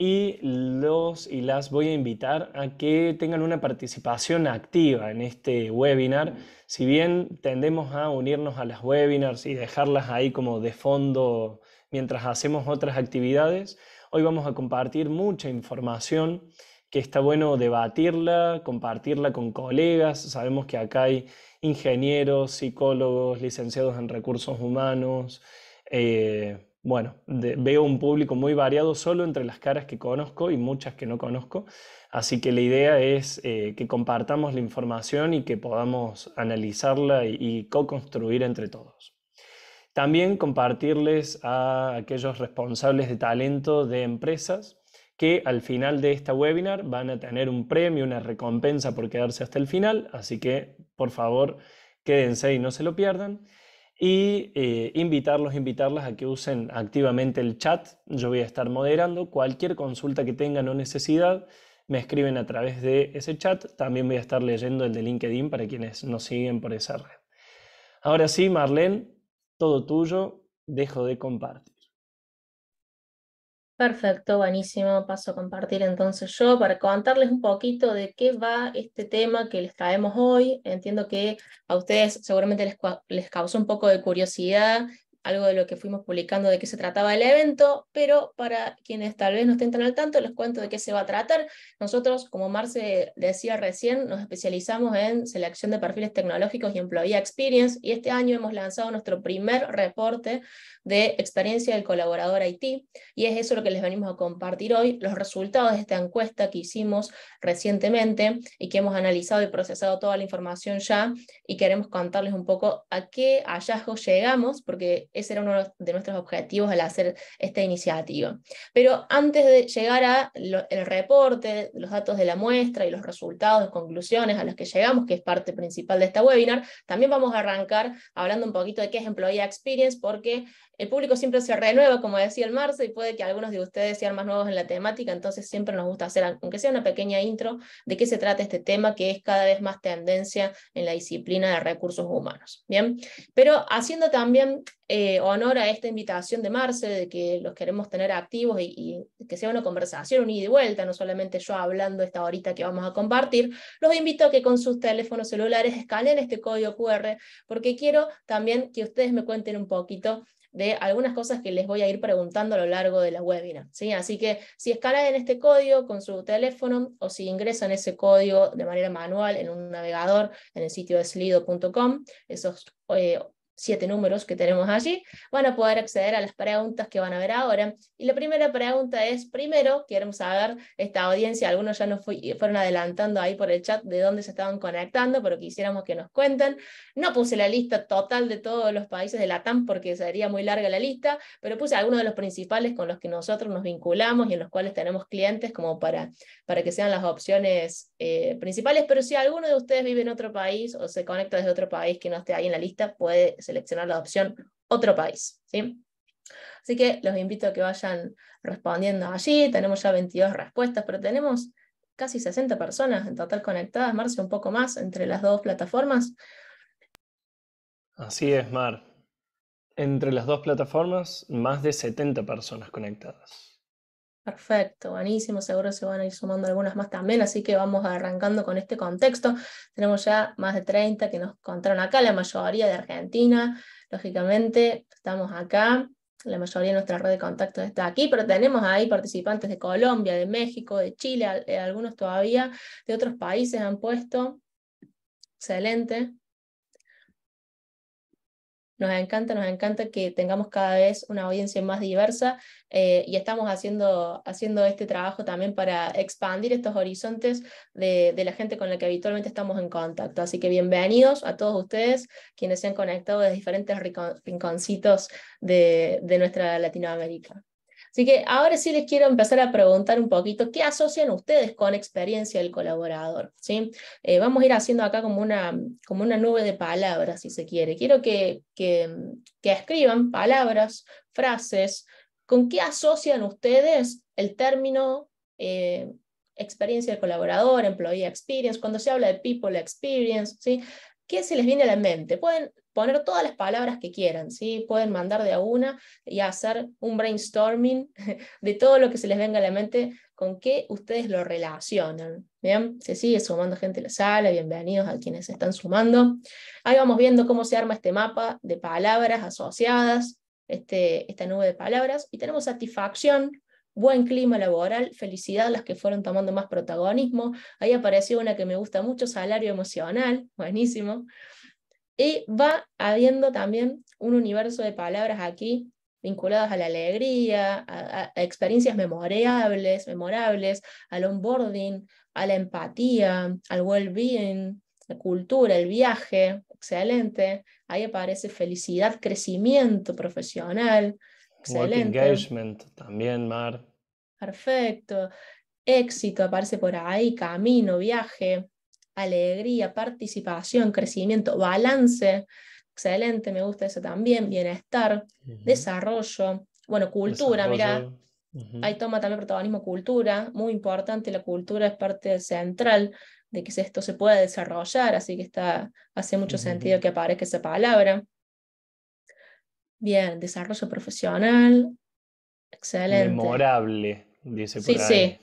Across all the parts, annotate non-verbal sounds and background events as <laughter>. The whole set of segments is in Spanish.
y los y las voy a invitar a que tengan una participación activa en este webinar. Si bien tendemos a unirnos a las webinars y dejarlas ahí como de fondo mientras hacemos otras actividades, hoy vamos a compartir mucha información que está bueno debatirla, compartirla con colegas. Sabemos que acá hay ingenieros, psicólogos, licenciados en recursos humanos, eh, bueno, veo un público muy variado solo entre las caras que conozco y muchas que no conozco. Así que la idea es eh, que compartamos la información y que podamos analizarla y, co-construir entre todos. También compartirles a aquellos responsables de talento de empresas que al final de este webinar van a tener un premio, una recompensa por quedarse hasta el final, así que por favor quédense y no se lo pierdan y eh, invitarlos, invitarlas a que usen activamente el chat. Yo voy a estar moderando. Cualquier consulta que tengan o necesidad, me escriben a través de ese chat. También voy a estar leyendo el de LinkedIn para quienes nos siguen por esa red. Ahora sí, Marlene, todo tuyo. Dejo de compartir. Perfecto, buenísimo. Paso a compartir entonces yo para contarles un poquito de qué va este tema que les traemos hoy. Entiendo que a ustedes seguramente les, les causó un poco de curiosidad algo de lo que fuimos publicando de qué se trataba el evento, pero para quienes tal vez no estén tan al tanto, les cuento de qué se va a tratar. Nosotros, como Marce decía recién, nos especializamos en selección de perfiles tecnológicos y employee experience, y este año hemos lanzado nuestro primer reporte de experiencia del colaborador IT, y es eso lo que les venimos a compartir hoy, los resultados de esta encuesta que hicimos recientemente y que hemos analizado y procesado toda la información ya, y queremos contarles un poco a qué hallazgos llegamos, porque ese era uno de nuestros objetivos al hacer esta iniciativa. Pero antes de llegar al reporte, los datos de la muestra y los resultados, conclusiones a las que llegamos, que es parte principal de esta webinar, también vamos a arrancar hablando un poquito de qué es Employee Experience, porque el público siempre se renueva, como decía el Marce, y puede que algunos de ustedes sean más nuevos en la temática, entonces siempre nos gusta hacer, aunque sea una pequeña intro, de qué se trata este tema que es cada vez más tendencia en la disciplina de recursos humanos. Bien, pero haciendo también eh, honor a esta invitación de Marce, de que los queremos tener activos y, que sea una conversación, un ida y vuelta, no solamente yo hablando esta horita que vamos a compartir, los invito a que con sus teléfonos celulares escaneen este código QR, porque quiero también que ustedes me cuenten un poquito de algunas cosas que les voy a ir preguntando a lo largo de la webinar. ¿sí? Así que si escalan este código con su teléfono o si ingresan ese código de manera manual en un navegador en el sitio de slido.com, esos eh, siete números que tenemos allí, van a poder acceder a las preguntas que van a ver ahora. Y la primera pregunta es, primero, queremos saber, esta audiencia, algunos ya nos fueron adelantando ahí por el chat de dónde se estaban conectando, pero quisiéramos que nos cuenten. No puse la lista total de todos los países de la TAM porque sería muy larga la lista, pero puse algunos de los principales con los que nosotros nos vinculamos y en los cuales tenemos clientes como para, para que sean las opciones eh, principales, pero si alguno de ustedes vive en otro país o se conecta desde otro país que no esté ahí en la lista, puede seleccionar la opción otro país. ¿sí? Así que los invito a que vayan respondiendo allí. Tenemos ya 22 respuestas, pero tenemos casi 60 personas en total conectadas, Marcio, un poco más entre las dos plataformas. Así es, Mar. Entre las dos plataformas, más de 70 personas conectadas. Perfecto, buenísimo. Seguro se van a ir sumando algunas más también, así que vamos arrancando con este contexto. Tenemos ya más de 30 que nos contaron acá, la mayoría de Argentina. Lógicamente, estamos acá. La mayoría de nuestra red de contactos está aquí, pero tenemos ahí participantes de Colombia, de México, de Chile, eh, algunos todavía, de otros países han puesto. Excelente nos encanta, nos encanta que tengamos cada vez una audiencia más diversa eh, y estamos haciendo, haciendo este trabajo también para expandir estos horizontes de, la gente con la que habitualmente estamos en contacto. Así que bienvenidos a todos ustedes quienes se han conectado desde diferentes rinconcitos de nuestra Latinoamérica. Así que ahora sí les quiero empezar a preguntar un poquito qué asocian ustedes con experiencia del colaborador. ¿Sí? Eh, vamos a ir haciendo acá como una, como una nube de palabras, si se quiere. Quiero que, que, escriban palabras, frases, con qué asocian ustedes el término eh, experiencia del colaborador, employee experience, cuando se habla de people experience, ¿sí? ¿qué se les viene a la mente? Pueden poner todas las palabras que quieran, ¿sí? pueden mandar de a una y hacer un brainstorming <laughs> de todo lo que se les venga a la mente con qué ustedes lo relacionan. Bien, se sigue sumando gente a la sala, bienvenidos a quienes se están sumando. Ahí vamos viendo cómo se arma este mapa de palabras asociadas, este, esta nube de palabras, y tenemos satisfacción, buen clima laboral, felicidad, las que fueron tomando más protagonismo. Ahí apareció una que me gusta mucho, salario emocional, buenísimo. Y va habiendo también un universo de palabras aquí vinculadas a la alegría, a, experiencias memorables, memorables, al onboarding, a la empatía, al well-being, la cultura, el viaje, excelente. Ahí aparece felicidad, crecimiento profesional, excelente. engagement también, Mar. Perfecto. Éxito aparece por ahí, camino, viaje, alegría, participación, crecimiento, balance, excelente, me gusta eso también, bienestar, desarrollo, bueno, cultura, mira, ahí toma también protagonismo cultura, muy importante, la cultura es parte central de que esto se pueda desarrollar, así que está, hace mucho sentido que aparezca esa palabra. Bien, desarrollo profesional, excelente. Memorable sí, Sí,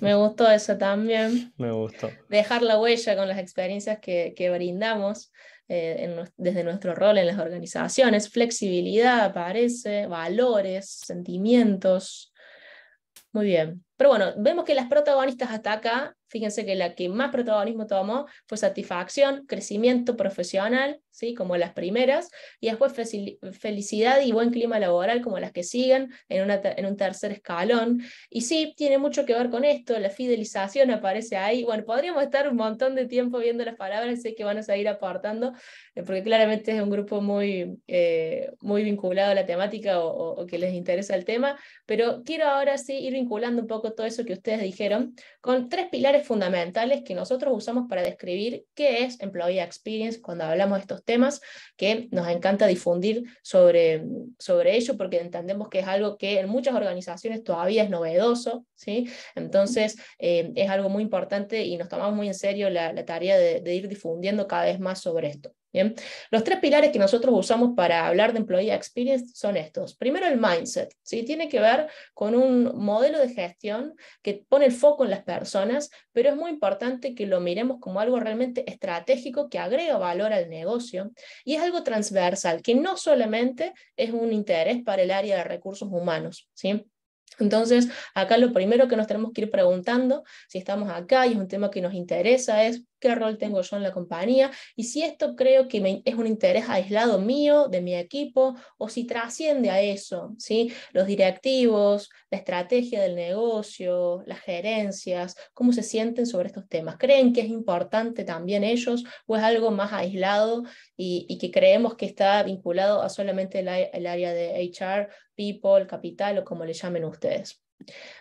me gustó eso también. <laughs> me gustó. Dejar la huella con las experiencias que, que brindamos eh, desde nuestro rol en las organizaciones. Flexibilidad aparece, valores, sentimientos. Muy bien. Pero bueno, vemos que las protagonistas hasta acá fíjense que la que más protagonismo tomó fue satisfacción, crecimiento profesional, ¿sí? como las primeras, y después felicidad y buen clima laboral, como las que siguen en, una, en un tercer escalón. Y sí, tiene mucho que ver con esto, la fidelización aparece ahí. Bueno, podríamos estar un montón de tiempo viendo las palabras, sé que van a seguir aportando, eh, porque claramente es un grupo muy, eh, muy vinculado a la temática o, o que les interesa el tema, pero quiero ahora sí ir vinculando un poco todo eso que ustedes dijeron con tres pilares fundamentales que nosotros usamos para describir qué es Employee Experience cuando hablamos de estos temas, que nos encanta difundir sobre, sobre ello porque entendemos que es algo que en muchas organizaciones todavía es novedoso, ¿sí? Entonces, eh, es algo muy importante y nos tomamos muy en serio la, tarea de ir difundiendo cada vez más sobre esto. Los tres pilares que nosotros usamos para hablar de Employee Experience son estos. Primero, el mindset. ¿sí? Tiene que ver con un modelo de gestión que pone el foco en las personas, pero es muy importante que lo miremos como algo realmente estratégico que agrega valor al negocio y es algo transversal, que no solamente es un interés para el área de recursos humanos. ¿sí? Entonces, acá lo primero que nos tenemos que ir preguntando, si estamos acá y es un tema que nos interesa, es qué rol tengo yo en la compañía y si esto creo que es un interés aislado mío, de mi equipo, o si trasciende a eso, ¿sí? Los directivos, la estrategia del negocio, las gerencias, cómo se sienten sobre estos temas. ¿Creen que es importante también ellos o es algo más aislado y, que creemos que está vinculado a solamente el, el área de HR, people, capital o como le llamen ustedes?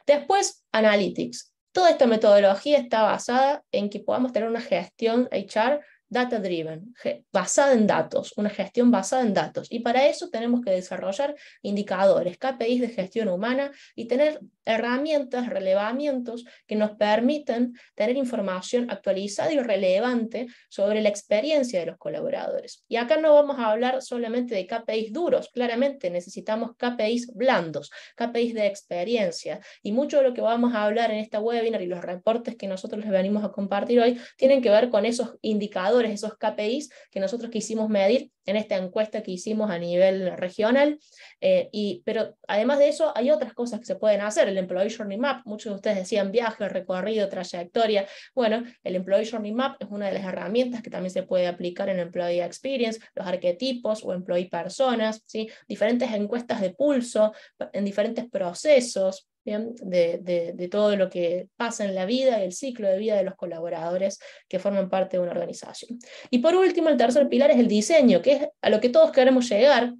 Después, analytics. Toda esta metodología está basada en que podamos tener una gestión HR data driven, basada en datos, una gestión basada en datos. Y para eso tenemos que desarrollar indicadores, KPIs de gestión humana y tener herramientas, relevamientos que nos permiten tener información actualizada y relevante sobre la experiencia de los colaboradores. Y acá no vamos a hablar solamente de KPIs duros, claramente necesitamos KPIs blandos, KPIs de experiencia. Y mucho de lo que vamos a hablar en esta webinar y los reportes que nosotros les venimos a compartir hoy tienen que ver con esos indicadores, esos KPIs que nosotros quisimos medir en esta encuesta que hicimos a nivel regional. Eh, pero además de eso, hay otras cosas que se pueden hacer el Employee Journey Map. Muchos de ustedes decían viaje, recorrido, trayectoria. Bueno, el Employee Journey Map es una de las herramientas que también se puede aplicar en Employee Experience, los arquetipos o Employee Personas, diferentes encuestas de pulso en diferentes procesos. De, de todo lo que pasa en la vida y el ciclo de vida de los colaboradores que forman parte de una organización. Y por último, el tercer pilar es el diseño, que es a lo que todos queremos llegar,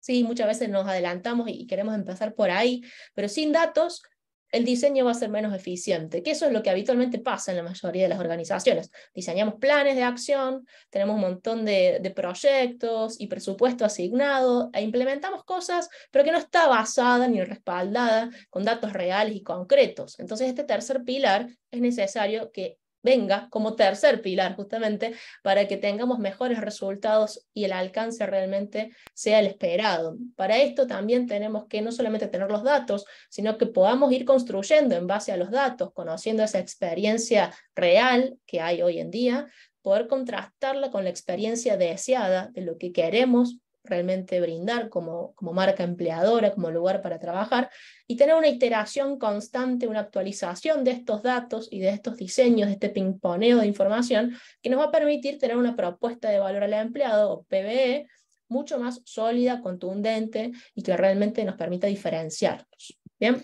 Sí, muchas veces nos adelantamos y queremos empezar por ahí, pero sin datos el diseño va a ser menos eficiente, que eso es lo que habitualmente pasa en la mayoría de las organizaciones. Diseñamos planes de acción, tenemos un montón de, proyectos y presupuesto asignado, e implementamos cosas, pero que no está basada ni respaldada con datos reales y concretos. Entonces, este tercer pilar es necesario que venga como tercer pilar justamente para que tengamos mejores resultados y el alcance realmente sea el esperado. Para esto también tenemos que no solamente tener los datos, sino que podamos ir construyendo en base a los datos, conociendo esa experiencia real que hay hoy en día, poder contrastarla con la experiencia deseada de lo que queremos realmente brindar como, como marca empleadora, como lugar para trabajar, y tener una iteración constante, una actualización de estos datos y de estos diseños, de este pingponeo de información, que nos va a permitir tener una propuesta de valor al empleado, o PBE, mucho más sólida, contundente y que realmente nos permita diferenciarnos. ¿Bien?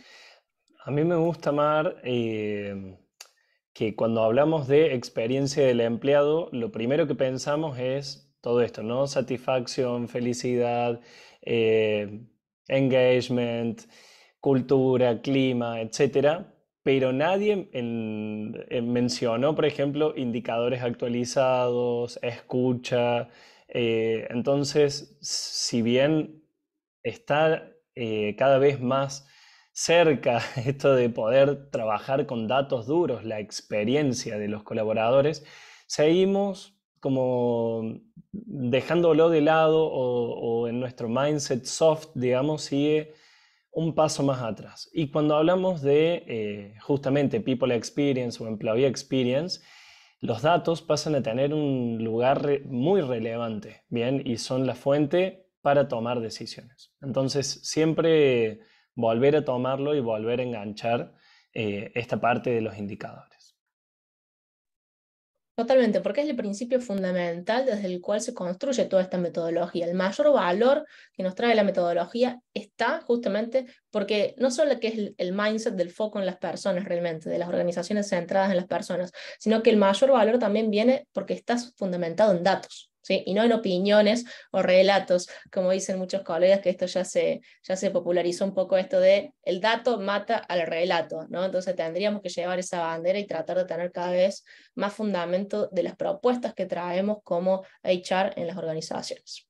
A mí me gusta, Mar, eh, que cuando hablamos de experiencia del empleado, lo primero que pensamos es todo esto, ¿no? Satisfacción, felicidad, eh, engagement, cultura, clima, etc. Pero nadie mencionó, por ejemplo, indicadores actualizados, escucha. Eh, entonces, si bien está eh, cada vez más cerca <laughs> esto de poder trabajar con datos duros, la experiencia de los colaboradores, seguimos como dejándolo de lado o, en nuestro mindset soft, digamos, sigue un paso más atrás. Y cuando hablamos de eh, justamente People Experience o Employee Experience, los datos pasan a tener un lugar muy relevante, ¿bien? Y son la fuente para tomar decisiones. Entonces, siempre volver a tomarlo y volver a enganchar eh, esta parte de los indicadores. Totalmente, porque es el principio fundamental desde el cual se construye toda esta metodología. El mayor valor que nos trae la metodología está justamente porque no solo que es el mindset del foco en las personas realmente, de las organizaciones centradas en las personas, sino que el mayor valor también viene porque está fundamentado en datos y no en opiniones o relatos, como dicen muchos colegas, que esto ya se, ya se popularizó un poco esto de el dato mata al relato, ¿no? entonces tendríamos que llevar esa bandera y tratar de tener cada vez más fundamento de las propuestas que traemos como HR en las organizaciones.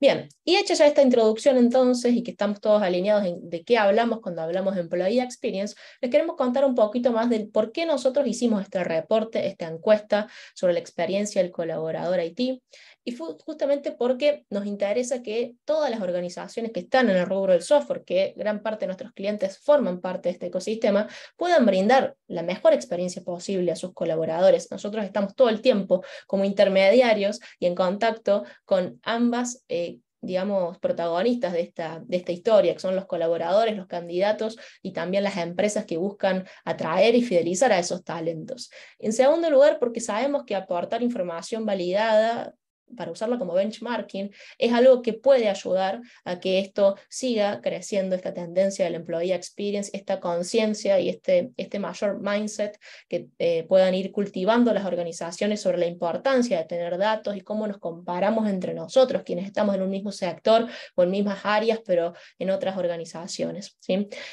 Bien, y hecha ya esta introducción entonces y que estamos todos alineados en de qué hablamos cuando hablamos de Employee Experience, les queremos contar un poquito más del por qué nosotros hicimos este reporte, esta encuesta sobre la experiencia del colaborador IT y fue justamente porque nos interesa que todas las organizaciones que están en el rubro del software, que gran parte de nuestros clientes forman parte de este ecosistema, puedan brindar la mejor experiencia posible a sus colaboradores. Nosotros estamos todo el tiempo como intermediarios y en contacto con ambas. Eh, digamos, protagonistas de esta, de esta historia, que son los colaboradores, los candidatos y también las empresas que buscan atraer y fidelizar a esos talentos. En segundo lugar, porque sabemos que aportar información validada para usarla como benchmarking, es algo que puede ayudar a que esto siga creciendo, esta tendencia del employee experience, esta conciencia y este, este mayor mindset que eh, puedan ir cultivando las organizaciones sobre la importancia de tener datos y cómo nos comparamos entre nosotros, quienes estamos en un mismo sector o en mismas áreas, pero en otras organizaciones.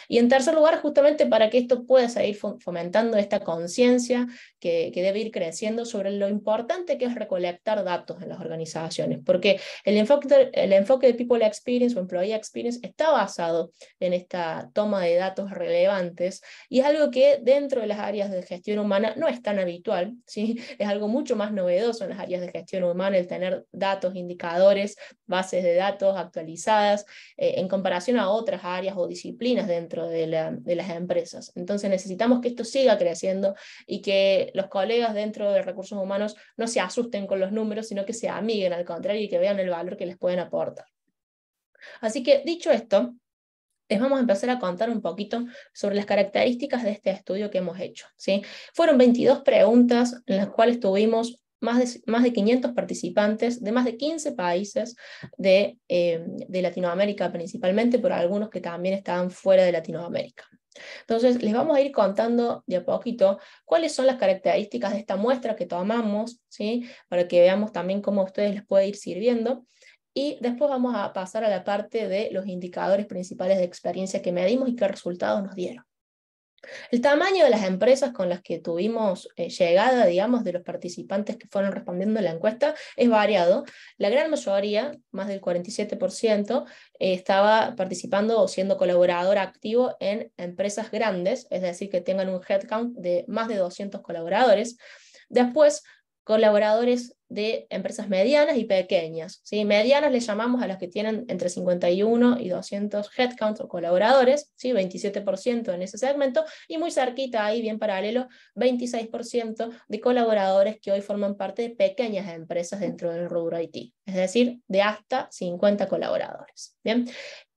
Y en tercer lugar, justamente para que esto pueda seguir fomentando esta conciencia que, que debe ir creciendo sobre lo importante que es recolectar datos en las organizaciones organizaciones, porque el enfoque, el enfoque de People Experience o Employee Experience está basado en esta toma de datos relevantes y es algo que dentro de las áreas de gestión humana no es tan habitual, ¿sí? <laughs> es algo mucho más novedoso en las áreas de gestión humana el tener datos, indicadores, bases de datos actualizadas eh, en comparación a otras áreas o disciplinas dentro de, la, de las empresas. Entonces necesitamos que esto siga creciendo y que los colegas dentro de recursos humanos no se asusten con los números, sino que se amiguen, al contrario, y que vean el valor que les pueden aportar. Así que, dicho esto, les vamos a empezar a contar un poquito sobre las características de este estudio que hemos hecho. ¿sí? Fueron 22 preguntas en las cuales tuvimos más de, más de 500 participantes de más de 15 países de, eh, de Latinoamérica principalmente, por algunos que también estaban fuera de Latinoamérica. Entonces, les vamos a ir contando de a poquito cuáles son las características de esta muestra que tomamos, ¿sí? para que veamos también cómo a ustedes les puede ir sirviendo. Y después vamos a pasar a la parte de los indicadores principales de experiencia que medimos y qué resultados nos dieron. El tamaño de las empresas con las que tuvimos eh, llegada, digamos, de los participantes que fueron respondiendo a la encuesta es variado. La gran mayoría, más del 47%, eh, estaba participando o siendo colaborador activo en empresas grandes, es decir, que tengan un headcount de más de 200 colaboradores. Después, colaboradores de empresas medianas y pequeñas. ¿sí? Medianas le llamamos a las que tienen entre 51 y 200 headcounts o colaboradores, ¿sí? 27% en ese segmento, y muy cerquita ahí, bien paralelo, 26% de colaboradores que hoy forman parte de pequeñas empresas dentro del rubro IT, es decir, de hasta 50 colaboradores. ¿bien?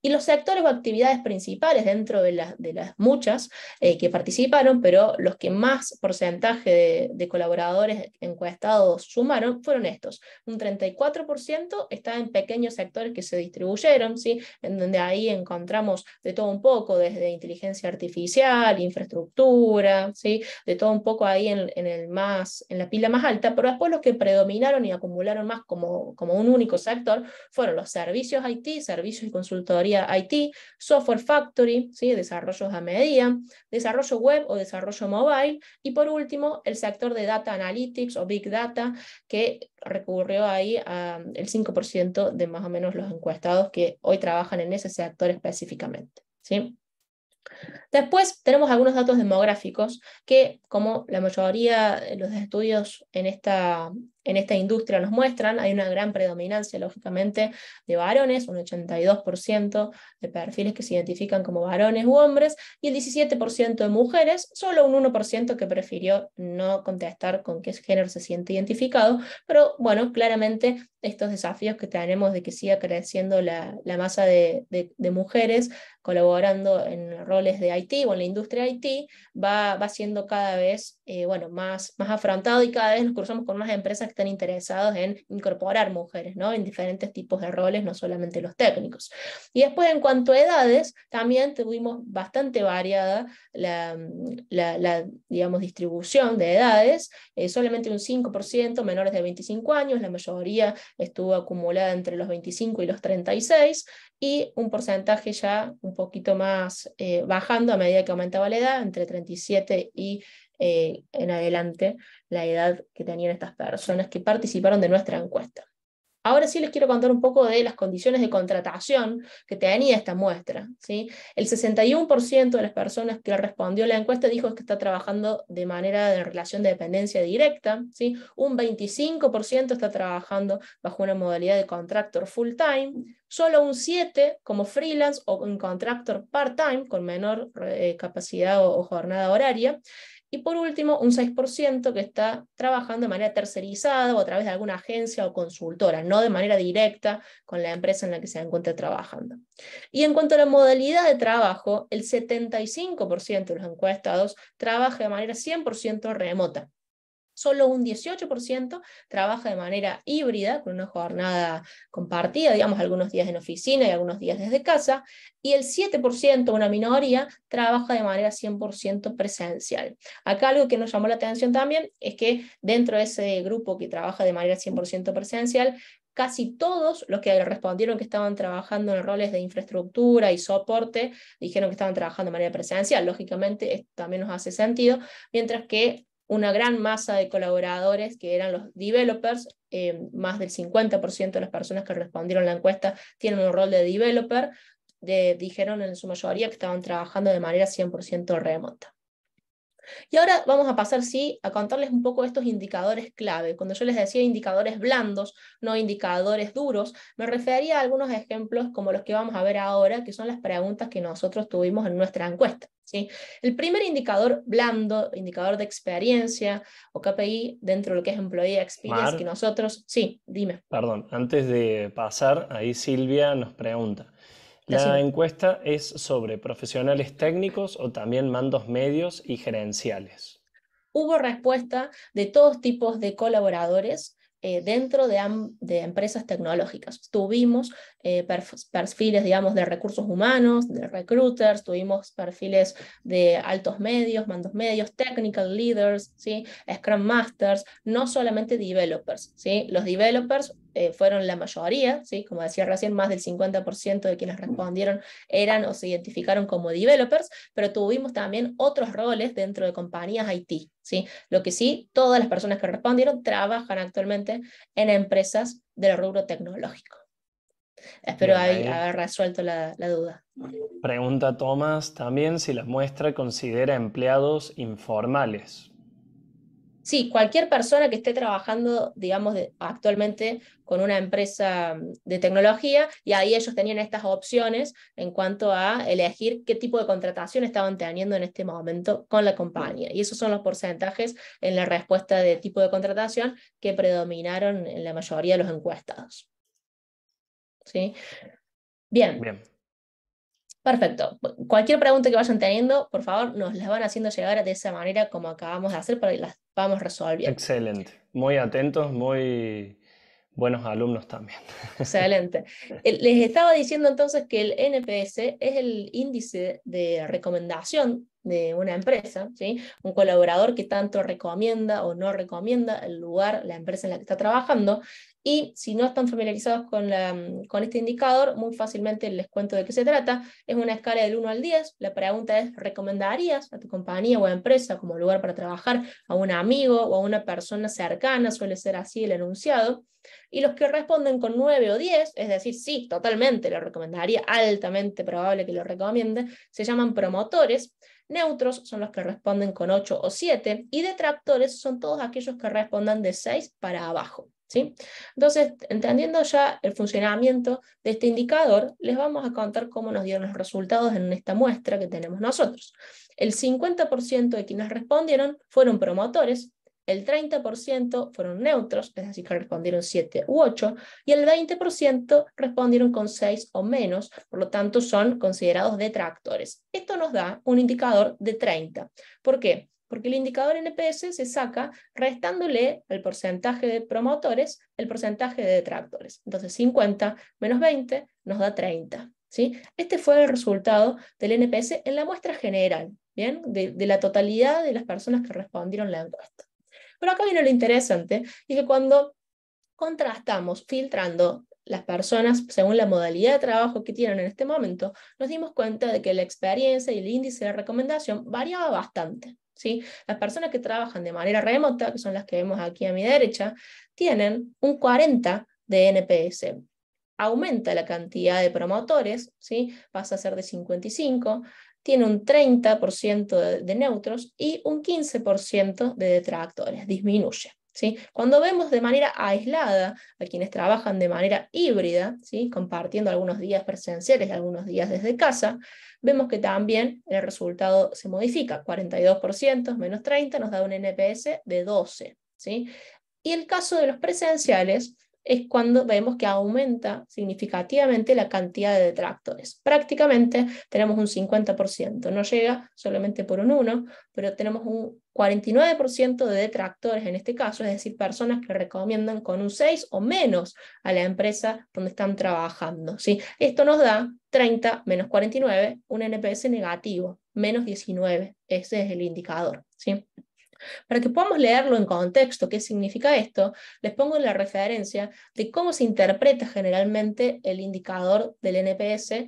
Y los sectores o actividades principales dentro de, las de las muchas eh, que participaron, pero los que más porcentaje de, de colaboradores encuestados sumaron, fueron estos. Un 34% está en pequeños sectores que se distribuyeron, ¿sí? en donde ahí encontramos de todo un poco, desde inteligencia artificial, infraestructura, ¿sí? de todo un poco ahí en, el más, en la pila más alta, pero después los que predominaron y acumularon más como, como un único sector fueron los servicios IT, servicios y consultoría IT, software factory, ¿sí? desarrollos a medida, desarrollo web o desarrollo mobile, y por último, el sector de data analytics o big data, que recurrió ahí al mm, 5% de más o menos los encuestados que hoy trabajan en ese sector específicamente. ¿sí? Después tenemos algunos datos demográficos que, como la mayoría de los estudios en esta en esta industria nos muestran, hay una gran predominancia, lógicamente, de varones, un 82% de perfiles que se identifican como varones u hombres, y el 17% de mujeres, solo un 1% que prefirió no contestar con qué género se siente identificado, pero bueno, claramente estos desafíos que tenemos de que siga creciendo la, masa de, mujeres colaborando en roles de IT o en la industria IT, va, va siendo cada vez eh, bueno, más, más afrontado y cada vez nos cruzamos con más empresas que están interesadas en incorporar mujeres ¿no? en diferentes tipos de roles, no solamente los técnicos. Y después, en cuanto a edades, también tuvimos bastante variada la, digamos, distribución de edades, eh, solamente un 5% menores de 25 años, la mayoría estuvo acumulada entre los 25 y los 36 y un porcentaje ya un poquito más eh, bajando a medida que aumentaba la edad, entre 37 y eh, en adelante la edad que tenían estas personas que participaron de nuestra encuesta. Ahora sí les quiero contar un poco de las condiciones de contratación que tenía esta muestra. ¿sí? El 61% de las personas que respondió a la encuesta dijo que está trabajando de manera de relación de dependencia directa, ¿sí? un 25% está trabajando bajo una modalidad de contractor full time, solo un 7% como freelance o un contractor part time con menor eh, capacidad o jornada horaria, y por último, un 6% que está trabajando de manera tercerizada o a través de alguna agencia o consultora, no de manera directa con la empresa en la que se encuentra trabajando. Y en cuanto a la modalidad de trabajo, el 75% de los encuestados trabaja de manera 100% remota, Solo un 18% trabaja de manera híbrida, con una jornada compartida, digamos, algunos días en oficina y algunos días desde casa, y el 7%, una minoría, trabaja de manera 100% presencial. Acá algo que nos llamó la atención también es que dentro de ese grupo que trabaja de manera 100% presencial, casi todos los que respondieron que estaban trabajando en roles de infraestructura y soporte dijeron que estaban trabajando de manera presencial. Lógicamente, esto también nos hace sentido, mientras que una gran masa de colaboradores que eran los developers, em, más del 50% de las personas que respondieron la encuesta tienen un rol de developer, dijeron en su mayoría que estaban trabajando de manera 100% remota. Y ahora vamos a pasar, sí, a contarles un poco estos indicadores clave. Cuando yo les decía indicadores blandos, no indicadores duros, me refería a algunos ejemplos como los que vamos a ver ahora, que son las preguntas que nosotros tuvimos en nuestra encuesta. ¿sí? El primer indicador blando, indicador de experiencia o KPI dentro de lo que es Employee Experience, que nosotros, sí, dime. Perdón, antes de pasar, ahí Silvia nos pregunta. La encuesta es sobre profesionales técnicos o también mandos medios y gerenciales. Hubo respuesta de todos tipos de colaboradores eh, dentro de, de, empresas tecnológicas. Tuvimos eh, perfiles, digamos, de recursos humanos, de recruiters, tuvimos perfiles de altos medios, mandos medios, technical leaders, ¿sí? Scrum Masters, no solamente developers, ¿sí? Los developers eh, fueron la mayoría, ¿sí? Como decía recién, más del 50% de quienes respondieron eran o se identificaron como developers, pero tuvimos también otros roles dentro de compañías IT, ¿sí? Lo que sí, todas las personas que respondieron trabajan actualmente en empresas del rubro tecnológico. Espero haber, resuelto la, la, duda. Pregunta Tomás también si la muestra considera empleados informales. Sí, cualquier persona que esté trabajando, digamos, actualmente con una empresa mm, de tecnología y ahí ellos tenían estas opciones en cuanto a elegir qué tipo de contratación estaban teniendo en este momento con la compañía. Y esos son los porcentajes en la respuesta de tipo de contratación que predominaron en la mayoría de los encuestados. ¿Sí? Bien. Perfecto. Cualquier pregunta que vayan teniendo, por favor, nos las van haciendo llegar de esa manera como acabamos de hacer para que las vamos resolviendo. Excelente. Muy atentos, muy buenos alumnos también. Excelente. <laughs> Les estaba diciendo entonces que el NPS es el índice de recomendación de una empresa, ¿sí? un colaborador que tanto recomienda o no recomienda el lugar, la empresa en la que está trabajando, y si no están familiarizados mm, con, este indicador, muy fácilmente les cuento de qué se trata. Es una escala del 1 al 10. La pregunta es, ¿recomendarías a tu compañía o empresa como lugar para trabajar a un amigo o a una persona cercana? Suele ser así el enunciado. Y los que responden con 9 o 10, es decir, sí, totalmente lo recomendaría, altamente probable que lo recomiende, se llaman promotores. Neutros son los que responden con 8 o 7 y detractores son todos aquellos que respondan de 6 para abajo. Entonces, entendiendo ya el funcionamiento de este indicador, les vamos a contar cómo nos dieron los resultados en esta muestra que tenemos nosotros. El 50% de quienes respondieron fueron promotores, el 30% fueron neutros, es decir, que respondieron 7 u 8, y el 20% respondieron con 6 o menos, por lo tanto son considerados detractores. Esto nos da un indicador de 30. ¿Por qué? porque el indicador NPS se saca restándole al porcentaje de promotores el porcentaje de detractores. Entonces 50 menos 20 nos da 30. ¿sí? Este fue el resultado del NPS en la muestra general, ¿bien? De, la totalidad de las personas que respondieron la encuesta. Pero acá viene lo interesante, y que cuando contrastamos, filtrando las personas según la modalidad de trabajo que tienen en este momento, nos dimos cuenta de que la experiencia y el índice de recomendación variaba bastante. ¿sí? Las personas que trabajan de manera remota, que son las que vemos aquí a mi derecha, tienen un 40 de NPS. Aumenta la cantidad de promotores, ¿sí? pasa a ser de 55, tiene un 30% de neutros y un 15% de detractores, disminuye. Cuando vemos de manera aislada a quienes trabajan de manera híbrida, ¿sí? compartiendo algunos días presenciales y algunos días desde casa, vemos que también el resultado se modifica. 42% menos 30 nos da un NPS de 12. ¿sí? Y el caso de los presenciales es cuando vemos que aumenta significativamente la cantidad de detractores. Prácticamente tenemos un 50%, no llega solamente por un 1, pero tenemos un 49% de detractores en este caso, es decir, personas que recomiendan con un 6 o menos a la empresa donde están trabajando. ¿sí? Esto nos da 30 menos 49, un NPS negativo, menos 19. Ese es el indicador. ¿sí? Para que podamos leerlo en contexto, qué significa esto, les pongo la referencia de cómo se interpreta generalmente el indicador del NPS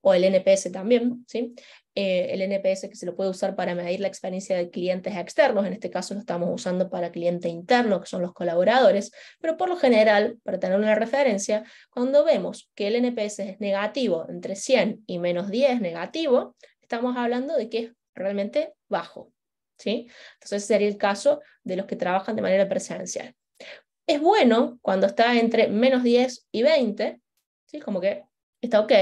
o el NPS también, ¿sí? Eh, el NPS que se lo puede usar para medir la experiencia de clientes externos, en este caso lo estamos usando para cliente interno, que son los colaboradores, pero por lo general, para tener una referencia, cuando vemos que el NPS es negativo, entre 100 y menos 10 negativo, estamos hablando de que es realmente bajo. ¿sí? Entonces sería el caso de los que trabajan de manera presencial. Es bueno cuando está entre menos 10 y 20, ¿sí? como que está ok,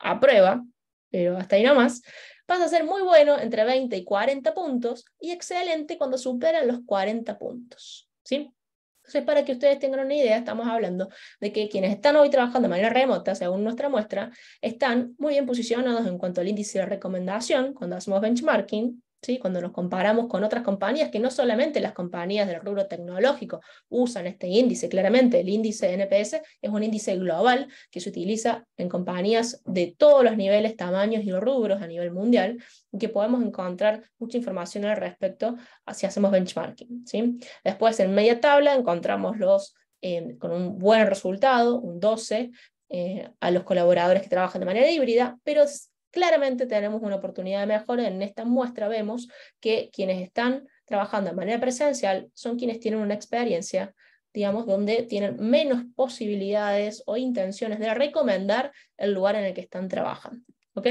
aprueba, pero hasta ahí nomás, pasa a ser muy bueno entre 20 y 40 puntos y excelente cuando superan los 40 puntos. ¿sí? Entonces, para que ustedes tengan una idea, estamos hablando de que quienes están hoy trabajando de manera remota, según nuestra muestra, están muy bien posicionados en cuanto al índice de recomendación cuando hacemos benchmarking, cuando nos comparamos con otras compañías, que no solamente las compañías del rubro tecnológico usan este índice, claramente el índice NPS es un índice global que se utiliza en compañías de todos los niveles, tamaños y rubros a nivel mundial, y que podemos encontrar mucha información al respecto si hacemos benchmarking. ¿sí? Después, en media tabla, encontramos los... Eh, con un buen resultado, un 12, eh, a los colaboradores que trabajan de manera híbrida, pero Claramente tenemos una oportunidad de mejora. En esta muestra vemos que quienes están trabajando de manera presencial son quienes tienen una experiencia, digamos, donde tienen menos posibilidades o intenciones de recomendar el lugar en el que están trabajando. ¿Ok?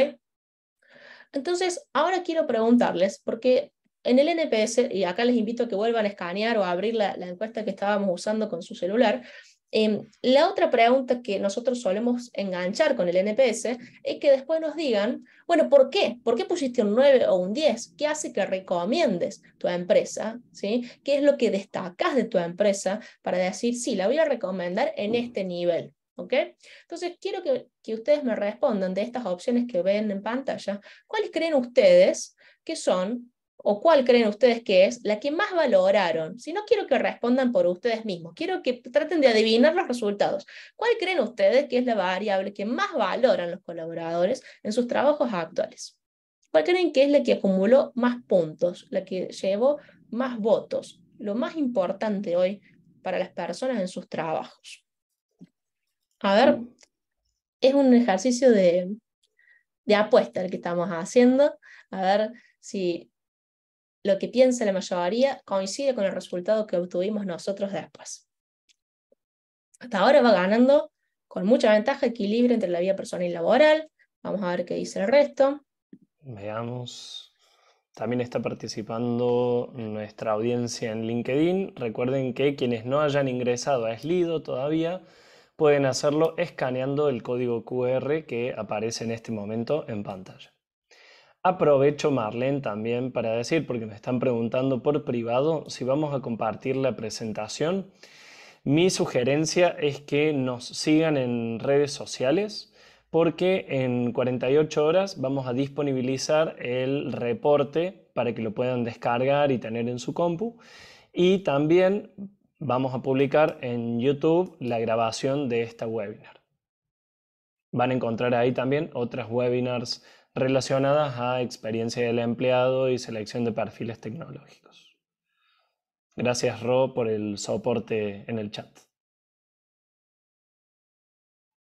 Entonces, ahora quiero preguntarles, porque en el NPS, y acá les invito a que vuelvan a escanear o a abrir la encuesta que estábamos usando con su celular, Em, la otra pregunta que nosotros solemos enganchar con el NPS es que después nos digan, bueno, ¿por qué? ¿Por qué pusiste un 9 o un 10? ¿Qué hace que recomiendes tu empresa? ¿Sí? ¿Qué es lo que destacas de tu empresa para decir, sí, la voy a recomendar en este nivel? ¿OK? Entonces, quiero que ustedes me respondan de estas opciones que ven en pantalla, ¿cuáles creen ustedes que son o cuál creen ustedes que es la que más valoraron. Si no quiero que respondan por ustedes mismos, quiero que traten de adivinar los resultados. ¿Cuál creen ustedes que es la variable que más valoran los colaboradores en sus trabajos actuales? ¿Cuál creen que es la que acumuló más puntos, la que llevó más votos? Lo más importante hoy para las personas en sus trabajos. A ver, mm. es un ejercicio de, apuesta el que estamos haciendo. A ver si lo que piensa la mayoría coincide con el resultado que obtuvimos nosotros después. Hasta ahora va ganando con mucha ventaja equilibrio entre la vida personal y laboral. Vamos a ver qué dice el resto. Veamos. También está participando nuestra audiencia en LinkedIn. Recuerden que quienes no hayan ingresado a Slido todavía pueden hacerlo escaneando el código QR que aparece en este momento en pantalla. Aprovecho, Marlene, también para decir, porque me están preguntando por privado si vamos a compartir la presentación. Mi sugerencia es que nos sigan en redes sociales porque en 48 horas vamos a disponibilizar el reporte para que lo puedan descargar y tener en su compu. Y también vamos a publicar en YouTube la grabación de esta webinar. Van a encontrar ahí también otras webinars relacionadas a experiencia del empleado y selección de perfiles tecnológicos. Gracias, Ro, por el soporte en el chat.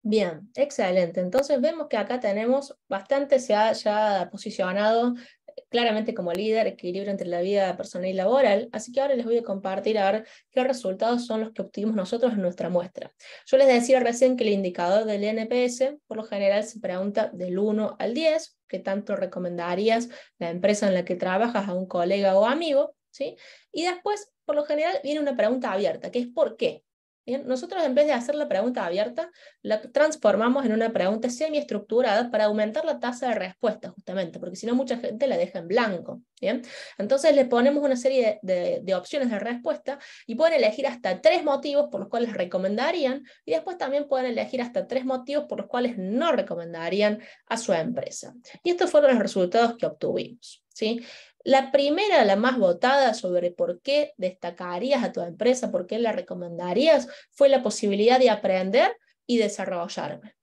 Bien, excelente. Entonces vemos que acá tenemos bastante, se ha posicionado eh, claramente como líder, equilibrio entre la vida personal y laboral, así que ahora les voy a compartir a ver qué resultados son los que obtuvimos nosotros en nuestra muestra. Yo les decía recién que el indicador del NPS por lo general se pregunta del 1 al 10, qué tanto recomendarías la empresa en la que trabajas a un colega o amigo, ¿sí? Y después, por lo general, viene una pregunta abierta, que es ¿por qué? nosotros en vez de hacer la pregunta abierta, la transformamos en una pregunta semiestructurada para aumentar la tasa de respuesta, justamente, porque si no mucha gente la deja en blanco. ¿bien? Entonces le ponemos una serie de, de, opciones de respuesta y pueden elegir hasta tres motivos por los cuales recomendarían y después también pueden elegir hasta tres motivos por los cuales no recomendarían a su empresa. Y estos fueron los resultados que obtuvimos. ¿sí? La primera, la más votada sobre por qué destacarías a tu empresa, por qué la recomendarías, fue la posibilidad de aprender y desarrollarme.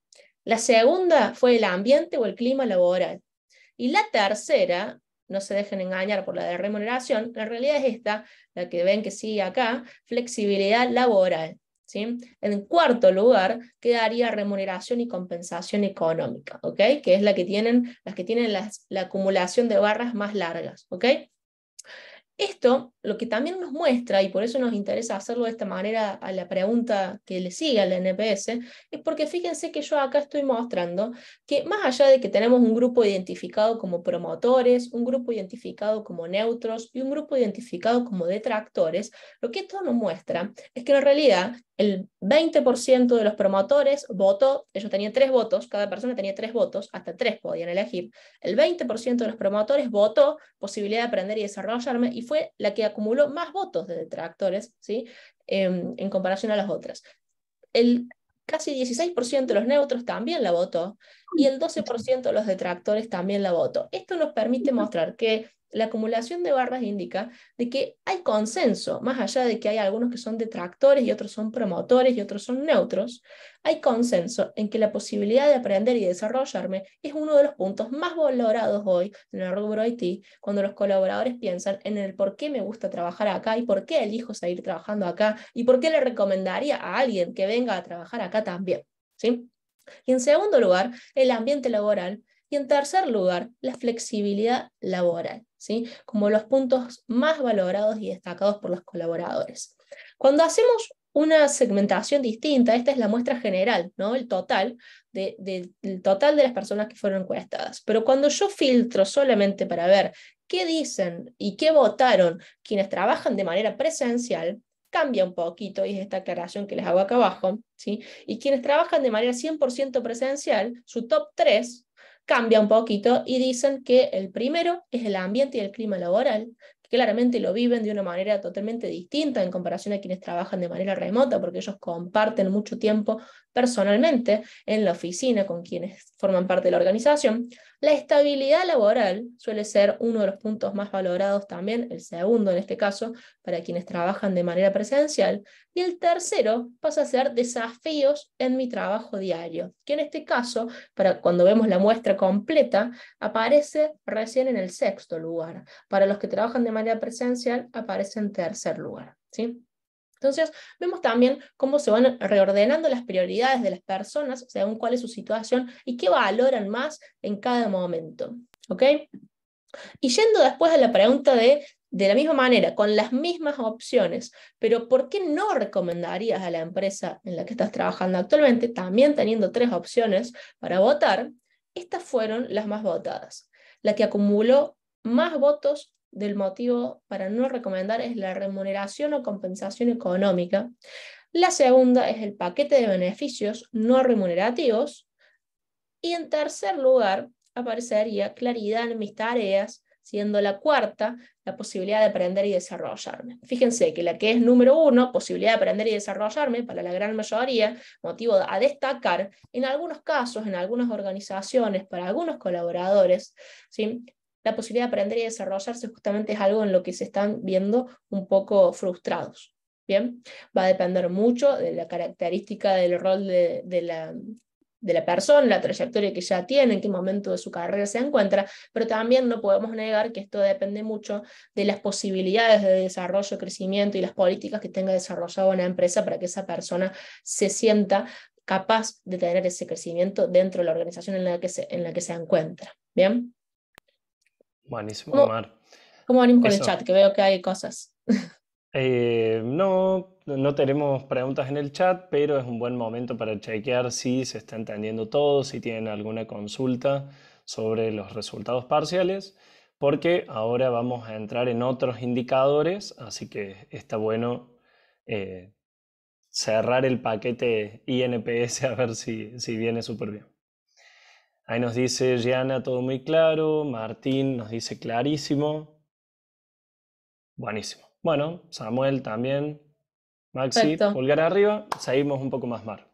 La segunda fue el ambiente o el clima laboral. Y la tercera, no se dejen engañar por la de remuneración, la realidad es esta, la que ven que sigue acá, flexibilidad laboral. En cuarto lugar, quedaría remuneración y compensación económica, ¿ok? que es la que tienen, las que tienen la acumulación de barras más largas. ¿ok? Esto lo que también nos muestra, y por eso nos interesa hacerlo de esta manera a la pregunta que le sigue al NPS, es porque fíjense que yo acá estoy mostrando que más allá de que tenemos un grupo identificado como promotores, un grupo identificado como neutros y un grupo identificado como detractores, lo que esto nos muestra es que en realidad el 20% de los promotores votó, ellos tenían tres votos, cada persona tenía tres votos, hasta tres podían elegir. El 20% de los promotores votó posibilidad de aprender y desarrollarme y fue la que acumuló más votos de detractores ¿sí? en, em, en comparación a las otras. El casi 16% de los neutros también la votó y el 12% de los detractores también la votó. Esto nos permite mostrar que la acumulación de barras indica de que hay consenso, más allá de que hay algunos que son detractores y otros son promotores y otros son neutros, hay consenso en que la posibilidad de aprender y desarrollarme es uno de los puntos más valorados hoy en el rubro IT, cuando los colaboradores piensan en el por qué me gusta trabajar acá y por qué elijo seguir trabajando acá y por qué le recomendaría a alguien que venga a trabajar acá también. ¿sí? Y en segundo lugar, el ambiente laboral y en tercer lugar, la flexibilidad laboral, ¿sí? como los puntos más valorados y destacados por los colaboradores. Cuando hacemos una segmentación distinta, esta es la muestra general, ¿no? el total de, total de las personas que fueron encuestadas. Pero cuando yo filtro solamente para ver qué dicen y qué votaron quienes trabajan de manera presencial, cambia un poquito, y es esta aclaración que les hago acá abajo, ¿sí? y quienes trabajan de manera 100% presencial, su top 3 cambia un poquito y dicen que el primero es el ambiente y el clima laboral, que claramente lo viven de una manera totalmente distinta en comparación a quienes trabajan de manera remota, porque ellos comparten mucho tiempo personalmente en la oficina con quienes forman parte de la organización. La estabilidad laboral suele ser uno de los puntos más valorados también, el segundo en este caso, para quienes trabajan de manera presencial. Y el tercero pasa a ser desafíos en mi trabajo diario, que en este caso, para cuando vemos la muestra completa, aparece recién en el sexto lugar. Para los que trabajan de manera presencial, aparece en tercer lugar. ¿sí? Entonces, vemos también cómo se van reordenando las prioridades de las personas según cuál es su situación y qué valoran más en cada momento. ¿Ok? Y yendo después a la pregunta de, de la misma manera, con las mismas opciones, pero ¿por qué no recomendarías a la empresa en la que estás trabajando actualmente, también teniendo tres opciones para votar? Estas fueron las más votadas, la que acumuló más votos del motivo para no recomendar es la remuneración o compensación económica. La segunda es el paquete de beneficios no remunerativos. Y en tercer lugar, aparecería claridad en mis tareas, siendo la cuarta la posibilidad de aprender y desarrollarme. Fíjense que la que es número uno, posibilidad de aprender y desarrollarme, para la gran mayoría, motivo a destacar, en algunos casos, en algunas organizaciones, para algunos colaboradores, ¿sí? la posibilidad de aprender y desarrollarse justamente es algo en lo que se están viendo un poco frustrados. Bien, va a depender mucho de la característica del rol de, la, de la persona, la trayectoria que ya tiene, en qué momento de su carrera se encuentra, pero también no podemos negar que esto depende mucho de las posibilidades de desarrollo, crecimiento y las políticas que tenga desarrollado una empresa para que esa persona se sienta capaz de tener ese crecimiento dentro de la organización en la que se, en la que se encuentra. Bien. Buenísimo, Omar. ¿Cómo venimos con el chat? Que veo que hay cosas. Eh, no, no tenemos preguntas en el chat, pero es un buen momento para chequear si se está entendiendo todo, si tienen alguna consulta sobre los resultados parciales, porque ahora vamos a entrar en otros indicadores, así que está bueno eh, cerrar el paquete INPS a ver si, si viene súper bien. Ahí nos dice Gianna, todo muy claro. Martín nos dice clarísimo. Buenísimo. Bueno, Samuel también. Maxi, pulgar arriba. Seguimos un poco más mar.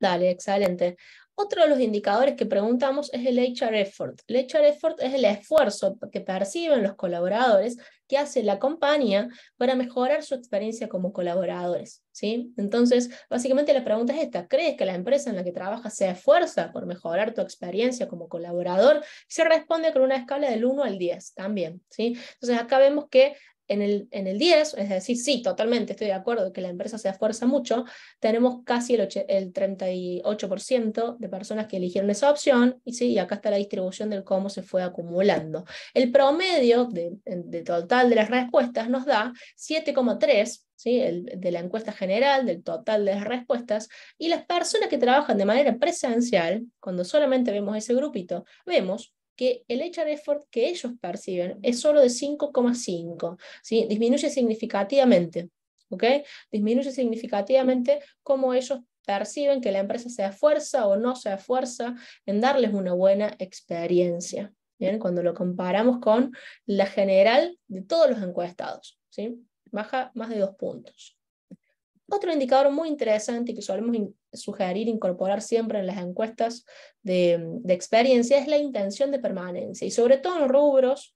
Dale, excelente. Otro de los indicadores que preguntamos es el HR effort. El HR effort es el esfuerzo que perciben los colaboradores que hace la compañía para mejorar su experiencia como colaboradores. ¿sí? Entonces, básicamente la pregunta es esta. ¿Crees que la empresa en la que trabajas se esfuerza por mejorar tu experiencia como colaborador? Se responde con una escala del 1 al 10 también. ¿sí? Entonces, acá vemos que en el, en el 10, es decir, sí, totalmente estoy de acuerdo que la empresa se esfuerza mucho, tenemos casi el, el 38% de personas que eligieron esa opción, y sí, y acá está la distribución del cómo se fue acumulando. El promedio de, total de las respuestas nos da 7,3%. ¿Sí? de la encuesta general, del total de las respuestas, y las personas que trabajan de manera presencial, cuando solamente vemos ese grupito, vemos que el de effort que ellos perciben es solo de 5,5, ¿sí? disminuye significativamente, ¿ok? Disminuye significativamente cómo ellos perciben que la empresa se fuerza o no se fuerza en darles una buena experiencia, ¿bien? Cuando lo comparamos con la general de todos los encuestados, ¿sí? Baja más de dos puntos. Otro indicador muy interesante que solemos sugerir incorporar siempre en las encuestas de, experiencia es la intención de permanencia y sobre todo en rubros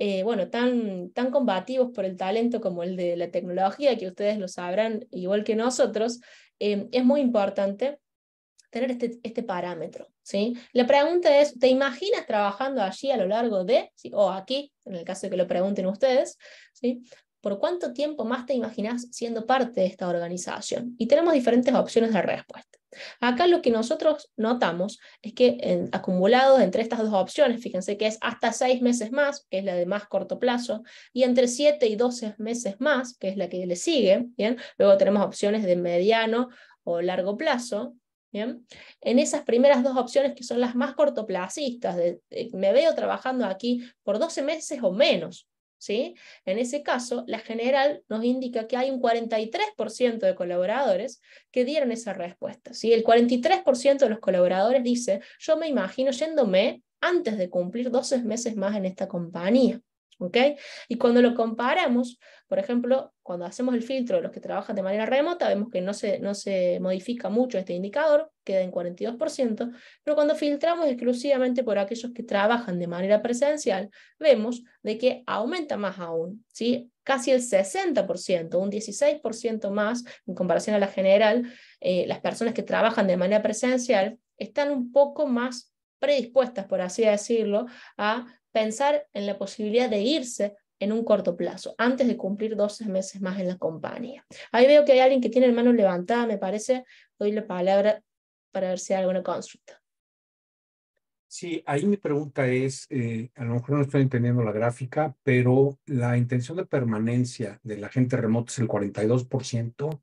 eh, bueno, tan, tan combativos por el talento como el de la tecnología, que ustedes lo sabrán igual que nosotros, eh, es muy importante tener este, este parámetro. ¿sí? La pregunta es, ¿te imaginas trabajando allí a lo largo de, o aquí, en el caso de que lo pregunten ustedes, ¿sí? ¿Por cuánto tiempo más te imaginas siendo parte de esta organización? Y tenemos diferentes opciones de respuesta. Acá lo que nosotros notamos es que en, acumulados entre estas dos opciones, fíjense que es hasta seis meses más, que es la de más corto plazo, y entre siete y doce meses más, que es la que le sigue, ¿bien? Luego tenemos opciones de mediano o largo plazo, ¿Bien? En esas primeras dos opciones que son las más cortoplacistas, eh, me veo trabajando aquí por 12 meses o menos, ¿sí? En ese caso, la general nos indica que hay un 43% de colaboradores que dieron esa respuesta. ¿sí? El 43% de los colaboradores dice, yo me imagino yéndome antes de cumplir 12 meses más en esta compañía. Y cuando lo comparamos, por ejemplo, cuando hacemos el filtro de los que trabajan de manera remota, vemos que no se, no se modifica mucho este indicador, queda en 42%, pero cuando filtramos exclusivamente por aquellos que trabajan de manera presencial, vemos de que aumenta más aún, ¿sí? casi el 60%, un 16% más en comparación a la general, eh, las personas que trabajan de manera presencial están un poco más predispuestas, por así decirlo, a pensar en la posibilidad de irse en un corto plazo, antes de cumplir 12 meses más en la compañía. Ahí veo que hay alguien que tiene la mano levantada, me parece. Doy la palabra para ver si hay alguna consulta. Sí, ahí mi pregunta es, eh, a lo mejor no estoy entendiendo la gráfica, pero la intención de permanencia de la gente remota es el 42%.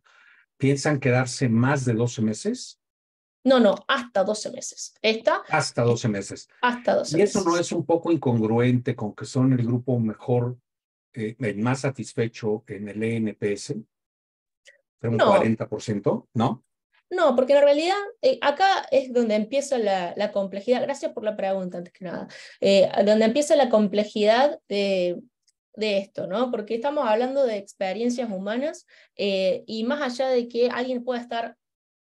¿Piensan quedarse más de 12 meses? No, no, hasta 12 meses. Esta, hasta 12 meses. Hasta 12 ¿Y eso no es un poco incongruente con que son el grupo mejor, eh, el más satisfecho en el ENPS? Un 40%, ¿no? No, porque en realidad eh, acá es donde empieza la, complejidad. Gracias por la pregunta, antes que nada. Eh, donde empieza la complejidad de, esto, ¿no? Porque estamos hablando de experiencias humanas y más allá de que alguien pueda estar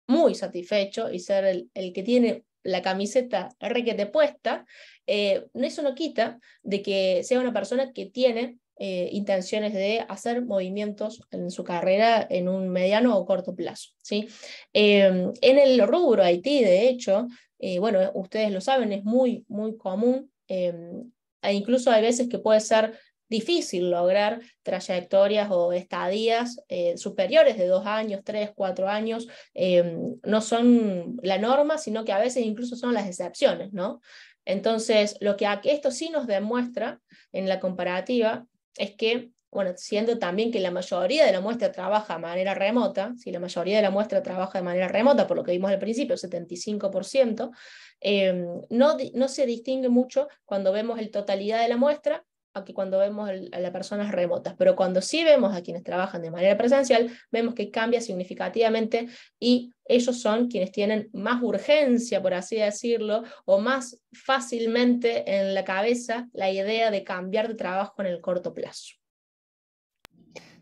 muy satisfecho y ser el, que tiene la camiseta requete puesta, eh, eso no quita de que sea una persona que tiene eh, intenciones de hacer movimientos en su carrera en un mediano o corto plazo. ¿sí? Em, en el rubro Haití, de hecho, eh, bueno, ustedes lo saben, es muy, muy común. Em, e incluso hay veces que puede ser difícil lograr trayectorias o estadías eh, superiores de dos años, tres, cuatro años, em, no son la norma, sino que a veces incluso son las excepciones, ¿no? Entonces, lo que esto sí nos demuestra en la comparativa es que, bueno, siendo también que la mayoría de la muestra trabaja de manera remota, si la mayoría de la muestra trabaja de manera remota, por lo que vimos al principio, 75%, em, no, no se distingue mucho cuando vemos la totalidad de la muestra a que cuando vemos a las personas remotas, pero cuando sí vemos a quienes trabajan de manera presencial, vemos que cambia significativamente y ellos son quienes tienen más urgencia, por así decirlo, o más fácilmente en la cabeza la idea de cambiar de trabajo en el corto plazo.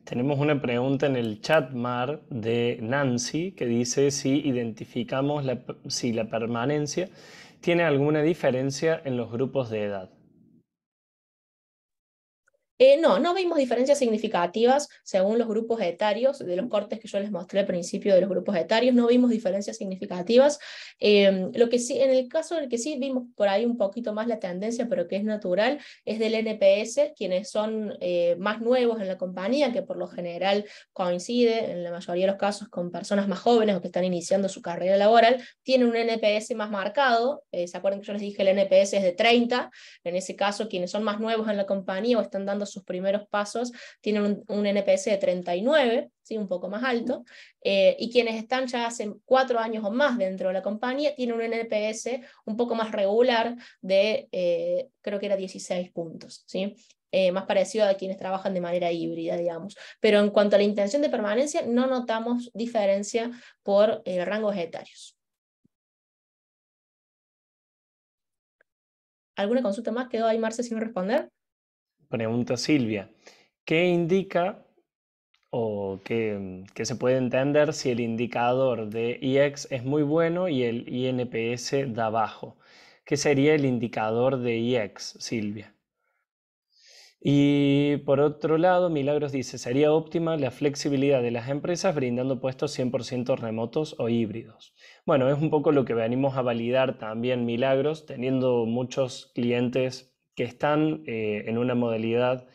Tenemos una pregunta en el chat, Mar, de Nancy, que dice si identificamos si la permanencia tiene alguna diferencia en los grupos de edad. Eh, no, no vimos diferencias significativas según los grupos etarios, de los cortes que yo les mostré al principio de los grupos etarios, no vimos diferencias significativas. En em, lo que sí, en el caso que sí vimos por ahí un poquito más la tendencia, pero que es natural, es del NPS, quienes son eh, más nuevos en la compañía, que por lo general coincide en la mayoría de los casos con personas más jóvenes o que están iniciando su carrera laboral, tienen un NPS más marcado. Eh, ¿Se acuerdan que yo les dije el NPS es de 30? En ese caso, quienes son más nuevos en la compañía o están dando sus primeros pasos tienen un, NPS de 39, ¿sí? un poco más alto, eh, y quienes están ya hace cuatro años o más dentro de la compañía tienen un NPS un poco más regular de, eh, creo que era 16 puntos. ¿sí? Eh, más parecido a quienes trabajan de manera híbrida, digamos. Pero en cuanto a la intención de permanencia, no notamos diferencia por el rangos etarios. ¿Alguna consulta más quedó ahí, Marce, sin responder? pregunta Silvia, ¿qué indica o qué, se puede entender si el indicador de IEX es muy bueno y el INPS da bajo? ¿Qué sería el indicador de IEX, Silvia? Y por otro lado, Milagros dice, sería óptima la flexibilidad de las empresas brindando puestos 100% remotos o híbridos. Bueno, es un poco lo que venimos a validar también Milagros, teniendo muchos clientes que están eh, en una modalidad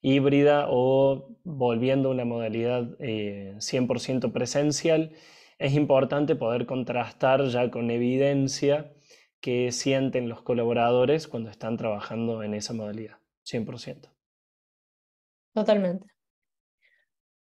híbrida o volviendo a una modalidad 100% eh, presencial, es importante poder contrastar ya con evidencia que sienten los colaboradores cuando están trabajando en esa modalidad, 100%. Totalmente.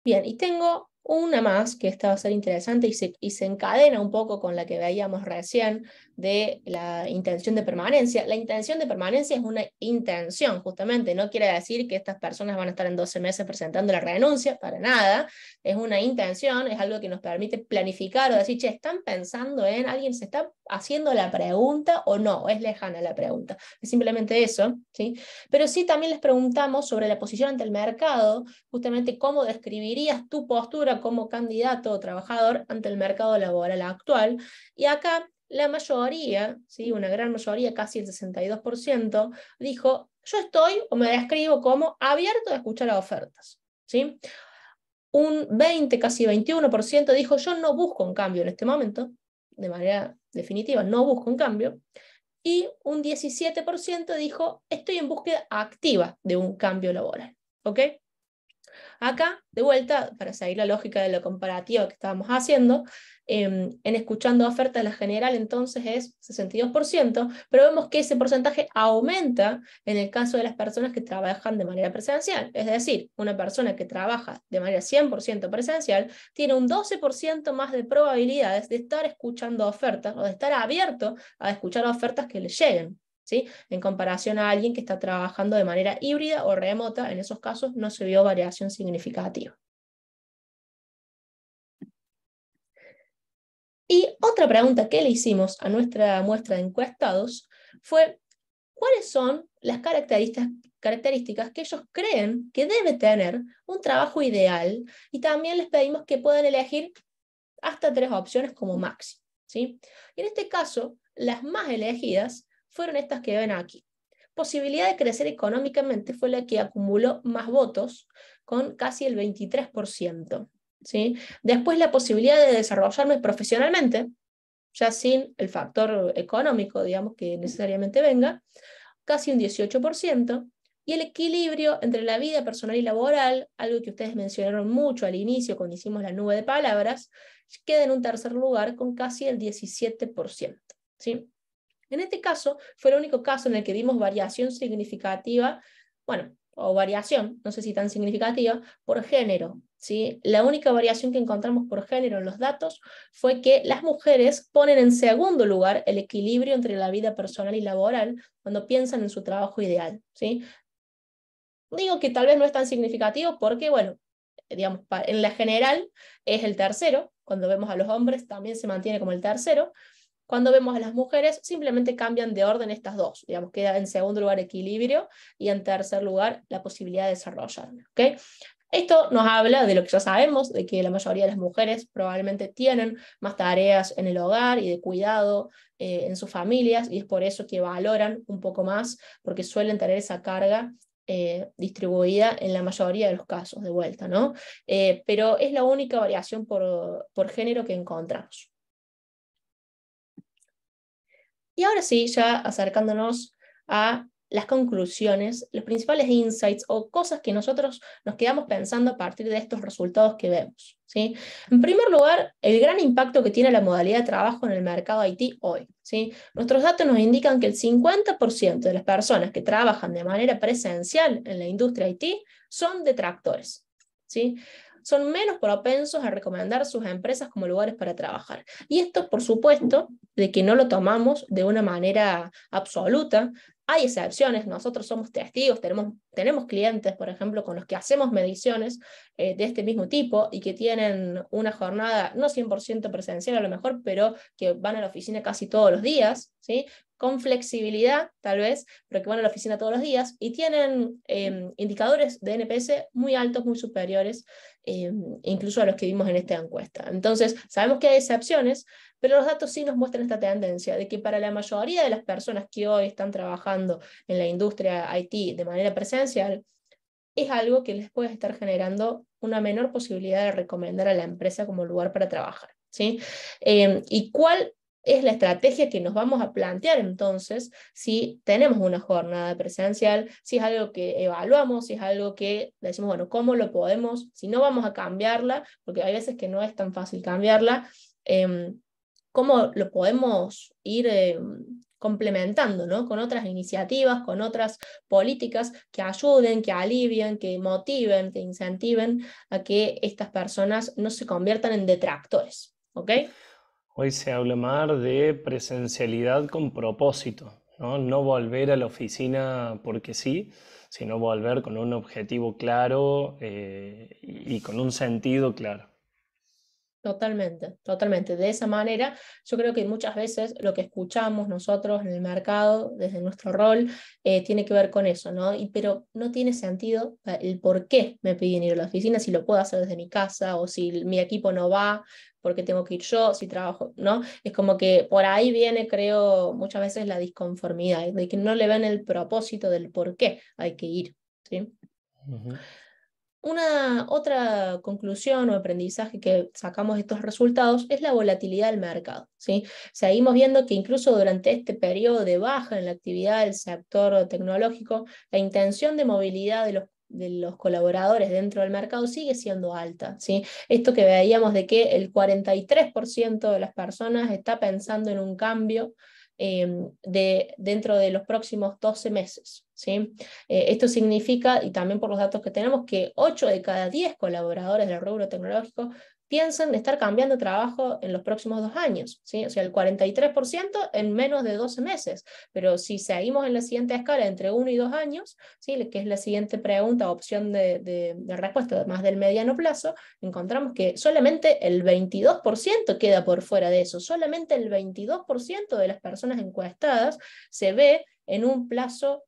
Bien, y tengo una más, que esta va a ser interesante y se, encadena un poco con la que veíamos recién de la intención de permanencia. La intención de permanencia es una intención, justamente. No quiere decir que estas personas van a estar en 12 meses presentando la renuncia, para nada. Es una intención, es algo que nos permite planificar o decir, che, ¿están pensando en alguien? ¿Se está haciendo la pregunta o no? Es lejana la pregunta. Es simplemente eso, ¿sí? Pero sí también les preguntamos sobre la posición ante el mercado, justamente cómo describirías tu postura como candidato o trabajador ante el mercado laboral actual. Y acá la mayoría, ¿sí? una gran mayoría, casi el 62%, dijo, yo estoy o me describo como abierto a escuchar ofertas. ¿sí? Un 20, casi 21% dijo, yo no busco un cambio en este momento, de manera definitiva, no busco un cambio. Y un 17% dijo, estoy en búsqueda activa de un cambio laboral. ¿ok?, Acá, de vuelta, para seguir la lógica de la comparativa que estábamos haciendo, em, en escuchando ofertas, la general entonces es 62%, pero vemos que ese porcentaje aumenta en el caso de las personas que trabajan de manera presencial. Es decir, una persona que trabaja de manera 100% presencial tiene un 12% más de probabilidades de estar escuchando ofertas o de estar abierto a escuchar ofertas que le lleguen. En comparación a alguien que está trabajando de manera híbrida o remota, en esos casos no se vio variación significativa. Y otra pregunta que le hicimos a nuestra muestra de encuestados fue, ¿cuáles son las características, que ellos creen que debe tener un trabajo ideal? Y también les pedimos que puedan elegir hasta tres opciones como máximo. Y en este caso, las más elegidas fueron estas que ven aquí. Posibilidad de crecer económicamente fue la que acumuló más votos, con casi el 23%. ¿sí? Después la posibilidad de desarrollarme profesionalmente, ya sin el factor económico, digamos, que necesariamente venga, casi un 18%. Y el equilibrio entre la vida personal y laboral, algo que ustedes mencionaron mucho al inicio cuando hicimos la nube de palabras, queda en un tercer lugar con casi el 17%. ¿sí? En este caso, fue el único caso en el que dimos variación significativa, bueno, o variación, no sé si tan significativa, por género. ¿sí? La única variación que encontramos por género en los datos fue que las mujeres ponen en segundo lugar el equilibrio entre la vida personal y laboral cuando piensan en su trabajo ideal. ¿sí? Digo que tal vez no es tan significativo porque, bueno, digamos, en la general es el tercero, cuando vemos a los hombres también se mantiene como el tercero, cuando vemos a las mujeres, simplemente cambian de orden estas dos. Digamos, queda en segundo lugar equilibrio y en tercer lugar la posibilidad de desarrollar. Esto nos habla de lo que ya sabemos, de que la mayoría de las mujeres probablemente tienen más tareas en el hogar y de cuidado eh, en sus familias, y es por eso que valoran un poco más, porque suelen tener esa carga eh, distribuida en la mayoría de los casos de vuelta, ¿no? Eh, pero es la única variación por género que encontramos. Y ahora sí, ya acercándonos a las conclusiones, los principales insights o cosas que nosotros nos quedamos pensando a partir de estos resultados que vemos. ¿sí? En primer lugar, el gran impacto que tiene la modalidad de trabajo en el mercado IT hoy. ¿sí? Nuestros datos nos indican que el 50% de las personas que trabajan de manera presencial en la industria IT son detractores. ¿sí? son menos propensos a recomendar sus empresas como lugares para trabajar. Y esto, por supuesto, de que no lo tomamos de una manera absoluta. Hay excepciones, nosotros somos testigos, tenemos, tenemos clientes, por ejemplo, con los que hacemos mediciones eh, de este mismo tipo y que tienen una jornada no 100% presencial a lo mejor, pero que van a la oficina casi todos los días, ¿sí? con flexibilidad, tal vez, pero que van a la oficina todos los días y tienen em, indicadores de NPS muy altos, muy superiores eh, incluso a los que vimos en esta encuesta. Entonces, sabemos que hay excepciones, pero los datos sí nos muestran esta tendencia de que para la mayoría de las personas que hoy están trabajando en la industria IT de manera presencial, es algo que les puede estar generando una menor posibilidad de recomendar a la empresa como lugar para trabajar. ¿sí? Eh, ¿Y cuál es la estrategia que nos vamos a plantear entonces si tenemos una jornada presencial, si es algo que evaluamos, si es algo que decimos, bueno, ¿cómo lo podemos? Si no vamos a cambiarla, porque hay veces que no es tan fácil cambiarla, em, ¿cómo lo podemos ir... Em, complementando, ¿no? Con otras iniciativas, con otras políticas que ayuden, que alivien, que motiven, que incentiven a que estas personas no se conviertan en detractores, ¿ok? Hoy se habla más de presencialidad con propósito, ¿no? ¿no? volver a la oficina porque sí, sino volver con un objetivo claro eh, y con un sentido claro. Totalmente, totalmente. De esa manera, yo creo que muchas veces lo que escuchamos nosotros en el mercado, desde nuestro rol, eh, tiene que ver con eso, ¿no? Y, pero no tiene sentido eh, el por qué me piden ir a la oficina, si lo puedo hacer desde mi casa o si mi equipo no va, porque tengo que ir yo, si trabajo, ¿no? Es como que por ahí viene, creo, muchas veces la disconformidad, de que no le ven el propósito del por qué hay que ir, ¿sí? Una otra conclusión o aprendizaje que sacamos de estos resultados es la volatilidad del mercado. ¿sí? Seguimos viendo que incluso durante este periodo de baja en la actividad del sector tecnológico, la intención de movilidad de los de los colaboradores dentro del mercado sigue siendo alta. ¿sí? Esto que veíamos de que el 43% de las personas está pensando en un cambio eh, de, dentro de los próximos 12 meses. ¿sí? Eh, esto significa, y también por los datos que tenemos, que 8 de cada 10 colaboradores del rubro tecnológico piensan estar cambiando trabajo en los próximos dos años, ¿sí? o sea, el 43% en menos de 12 meses. Pero si seguimos en la siguiente escala, entre 1 y 2 años, ¿sí? que es la siguiente pregunta, opción de, de respuesta más del mediano plazo, encontramos que solamente el 22% queda por fuera de eso, solamente el 22% de las personas encuestadas se ve en un plazo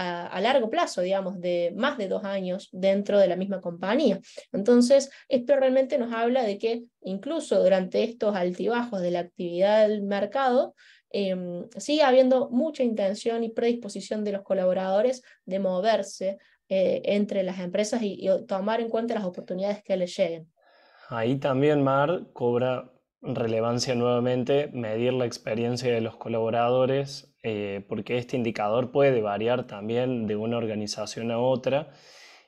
a, largo plazo, digamos, de más de dos años dentro de la misma compañía. Entonces, esto realmente nos habla de que incluso durante estos altibajos de la actividad del mercado, em, sigue habiendo mucha intención y predisposición de los colaboradores de moverse eh, entre las empresas y, y tomar en cuenta las oportunidades que les lleguen. Ahí también, Mar, cobra relevancia nuevamente medir la experiencia de los colaboradores eh, porque este indicador puede variar también de una organización a otra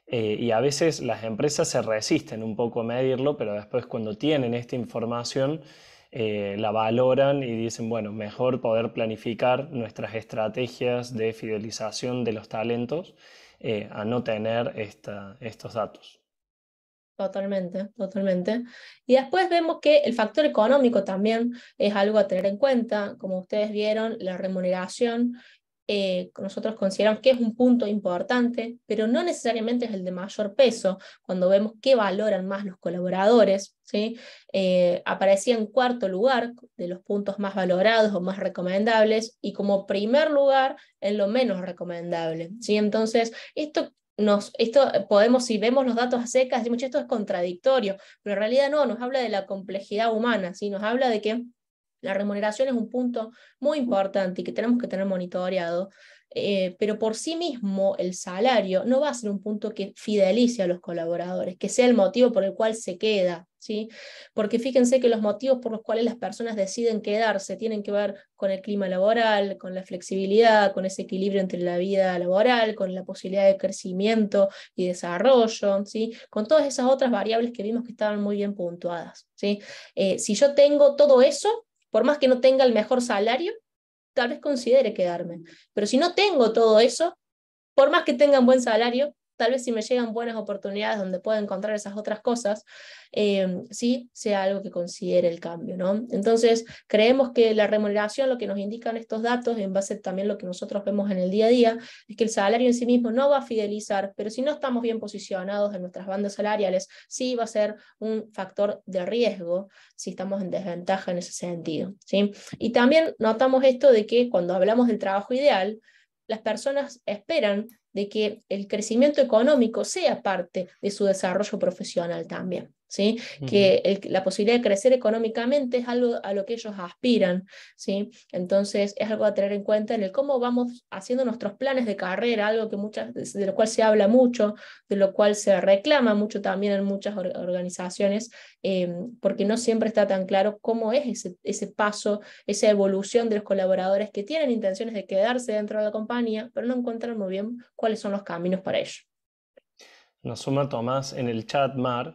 eh, y a veces las empresas se resisten un poco a medirlo, pero después cuando tienen esta información eh, la valoran y dicen, bueno, mejor poder planificar nuestras estrategias de fidelización de los talentos a no tener estos datos. Totalmente, totalmente. Y después vemos que el factor económico también es algo a tener en cuenta. Como ustedes vieron, la remuneración eh, nosotros consideramos que es un punto importante, pero no necesariamente es el de mayor peso cuando vemos qué valoran más los colaboradores. Eh, aparecía en cuarto lugar de los puntos más valorados o más recomendables y como primer lugar en lo menos recomendable. ¿sí? Entonces, esto esto eh, podemos, si vemos los datos a secas, decimos, esto es contradictorio, pero en realidad no, nos habla de la complejidad humana, nos habla de que la remuneración es un punto muy importante y que tenemos que tener monitoreado, eh, pero por sí mismo el salario no va a ser un punto que fidelice a los colaboradores, que sea el motivo por el cual se queda, ¿sí? Porque fíjense que los motivos por los cuales las personas deciden quedarse tienen que ver con el clima laboral, con la flexibilidad, con ese equilibrio entre la vida laboral, con la posibilidad de crecimiento y desarrollo, ¿sí? Con todas esas otras variables que vimos que estaban muy bien puntuadas, ¿sí? Eh, si yo tengo todo eso, por más que no tenga el mejor salario, tal vez considere quedarme. Pero si no tengo todo eso, por más que tenga un buen salario, tal vez si me llegan buenas oportunidades donde pueda encontrar esas otras cosas, em, sí sea algo que considere el cambio, ¿no? Entonces, creemos que la remuneración, lo que nos indican estos datos, en base también lo que nosotros vemos en el día a día, es que el salario en sí mismo no va a fidelizar, pero si no estamos bien posicionados en nuestras bandas salariales, sí va a ser un factor de riesgo si estamos en desventaja en ese sentido, ¿sí? Y también notamos esto de que cuando hablamos del trabajo ideal, las personas esperan de que el crecimiento económico sea parte de su desarrollo profesional también. ¿sí? que la posibilidad de crecer económicamente es algo a lo que ellos aspiran. ¿sí? Entonces es algo a tener en cuenta en el cómo vamos haciendo nuestros planes de carrera, algo que muchas, de lo cual se habla mucho, de lo cual se reclama mucho también en muchas organizaciones, em, porque no siempre está tan claro cómo es ese, ese paso, esa evolución de los colaboradores que tienen intenciones de quedarse dentro de la compañía, pero no encuentran muy bien cuáles son los caminos para ello. Nos suma Tomás en el chat, Mar,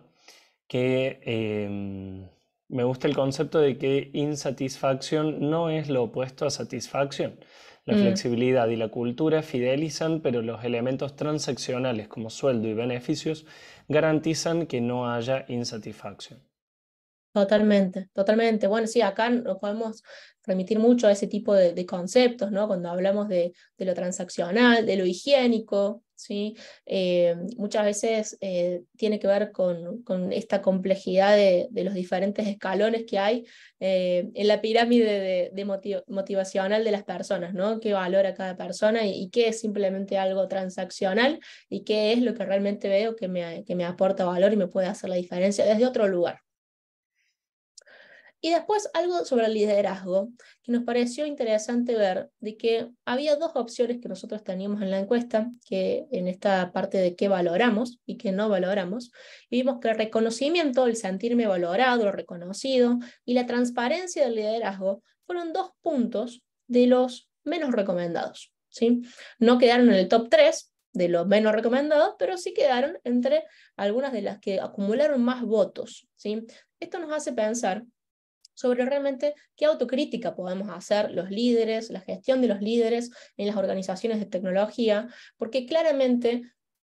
que em, me gusta el concepto de que insatisfacción no es lo opuesto a satisfacción. La mm. flexibilidad y la cultura fidelizan, pero los elementos transaccionales como sueldo y beneficios garantizan que no haya insatisfacción. Totalmente, totalmente. Bueno, sí, acá nos podemos remitir mucho a ese tipo de, conceptos, ¿no? Cuando hablamos de, lo transaccional, de lo higiénico, ¿sí? Eh, muchas veces eh, tiene que ver con, esta complejidad de, los diferentes escalones que hay eh, en la pirámide de, motivacional de las personas, ¿no? qué valora cada persona y, qué es simplemente algo transaccional y qué es lo que realmente veo que me aporta valor y me puede hacer la diferencia desde otro lugar. Y después algo sobre el liderazgo, que nos pareció interesante ver de que había dos opciones que nosotros teníamos en la encuesta, que en esta parte de qué valoramos y qué no valoramos, y vimos que el reconocimiento, el sentirme valorado, reconocido y la transparencia del liderazgo fueron dos puntos de los menos recomendados. ¿sí? No quedaron en el top 3 de los menos recomendados, pero sí quedaron entre algunas de las que acumularon más votos. ¿sí? Esto nos hace pensar sobre realmente qué autocrítica podemos hacer los líderes, la gestión de los líderes en las organizaciones de tecnología, porque claramente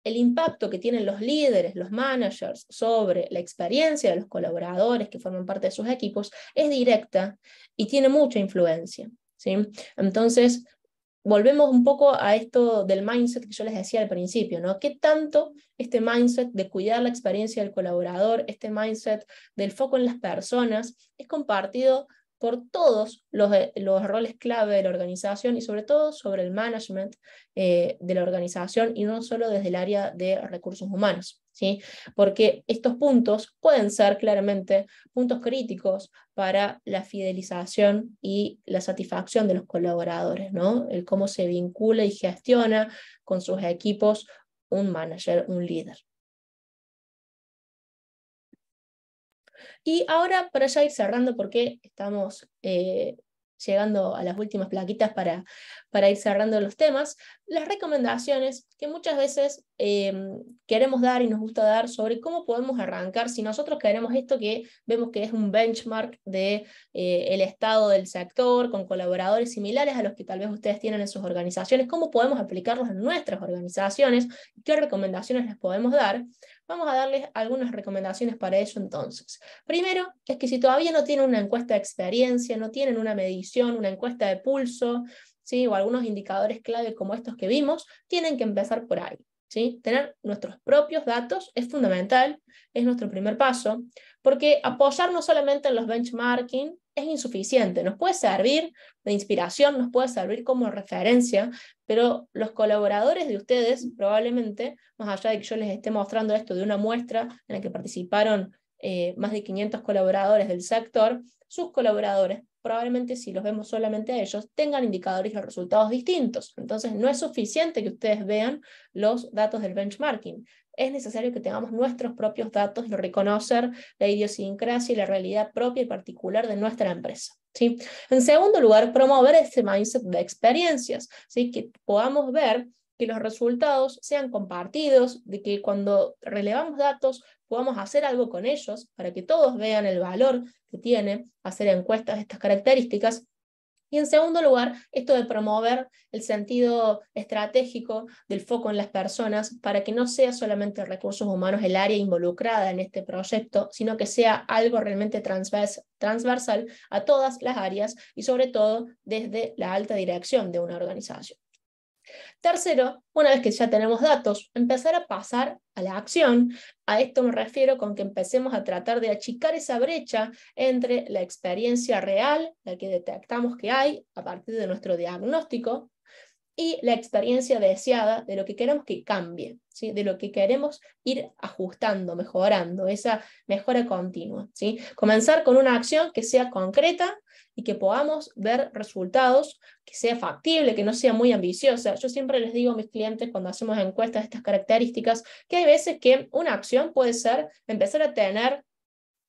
el impacto que tienen los líderes, los managers sobre la experiencia de los colaboradores que forman parte de sus equipos es directa y tiene mucha influencia. ¿sí? Entonces, volvemos un poco a esto del mindset que yo les decía al principio, ¿no? ¿Qué tanto este mindset de cuidar la experiencia del colaborador, este mindset del foco en las personas, es compartido por todos eh, los, roles clave de la organización y sobre todo sobre el management eh, de la organización y no solo desde el área de recursos humanos. ¿sí? Porque estos puntos pueden ser claramente puntos críticos para la fidelización y la satisfacción de los colaboradores, ¿no? el cómo se vincula y gestiona con sus equipos un manager, un líder. Y ahora, para ya ir cerrando, porque estamos eh, llegando a las últimas plaquitas para, para ir cerrando los temas, las recomendaciones que muchas veces eh, queremos dar y nos gusta dar sobre cómo podemos arrancar si nosotros queremos esto que vemos que es un benchmark del de, eh, estado del sector con colaboradores similares a los que tal vez ustedes tienen en sus organizaciones, cómo podemos aplicarlos en nuestras organizaciones, qué recomendaciones les podemos dar. Vamos a darles algunas recomendaciones para ello entonces. Primero, es que si todavía no tienen una encuesta de experiencia, no tienen una medición, una encuesta de pulso, ¿sí? o algunos indicadores clave como estos que vimos, tienen que empezar por ahí. ¿sí? Tener nuestros propios datos es fundamental, es nuestro primer paso, porque apoyar no solamente en los benchmarking, es insuficiente. Nos puede servir de inspiración, nos puede servir como referencia, pero los colaboradores de ustedes probablemente, más allá de que yo les esté mostrando esto de una muestra en la que participaron eh, más de 500 colaboradores del sector, sus colaboradores probablemente si los vemos solamente a ellos, tengan indicadores y resultados distintos. Entonces, no es suficiente que ustedes vean los datos del benchmarking es necesario que tengamos nuestros propios datos y reconocer la idiosincrasia y la realidad propia y particular de nuestra empresa. ¿sí? En segundo lugar, promover ese mindset de experiencias, ¿sí? que podamos ver que los resultados sean compartidos, de que cuando relevamos datos podamos hacer algo con ellos para que todos vean el valor que tiene hacer encuestas de estas características y en segundo lugar, esto de promover el sentido estratégico del foco en las personas para que no sea solamente recursos humanos el área involucrada en este proyecto, sino que sea algo realmente transversal a todas las áreas y sobre todo desde la alta dirección de una organización. Tercero, una vez que ya tenemos datos, empezar a pasar a la acción. A esto me refiero con que empecemos a tratar de achicar esa brecha entre la experiencia real, la que detectamos que hay a partir de nuestro diagnóstico, y la experiencia deseada de lo que queremos que cambie, de lo que queremos ir ajustando, mejorando, esa mejora continua. ¿sí? Comenzar con una acción que sea concreta, y que podamos ver resultados que sea factible, que no sea muy ambiciosa. Yo siempre les digo a mis clientes cuando hacemos encuestas de estas características que hay veces que una acción puede ser empezar a tener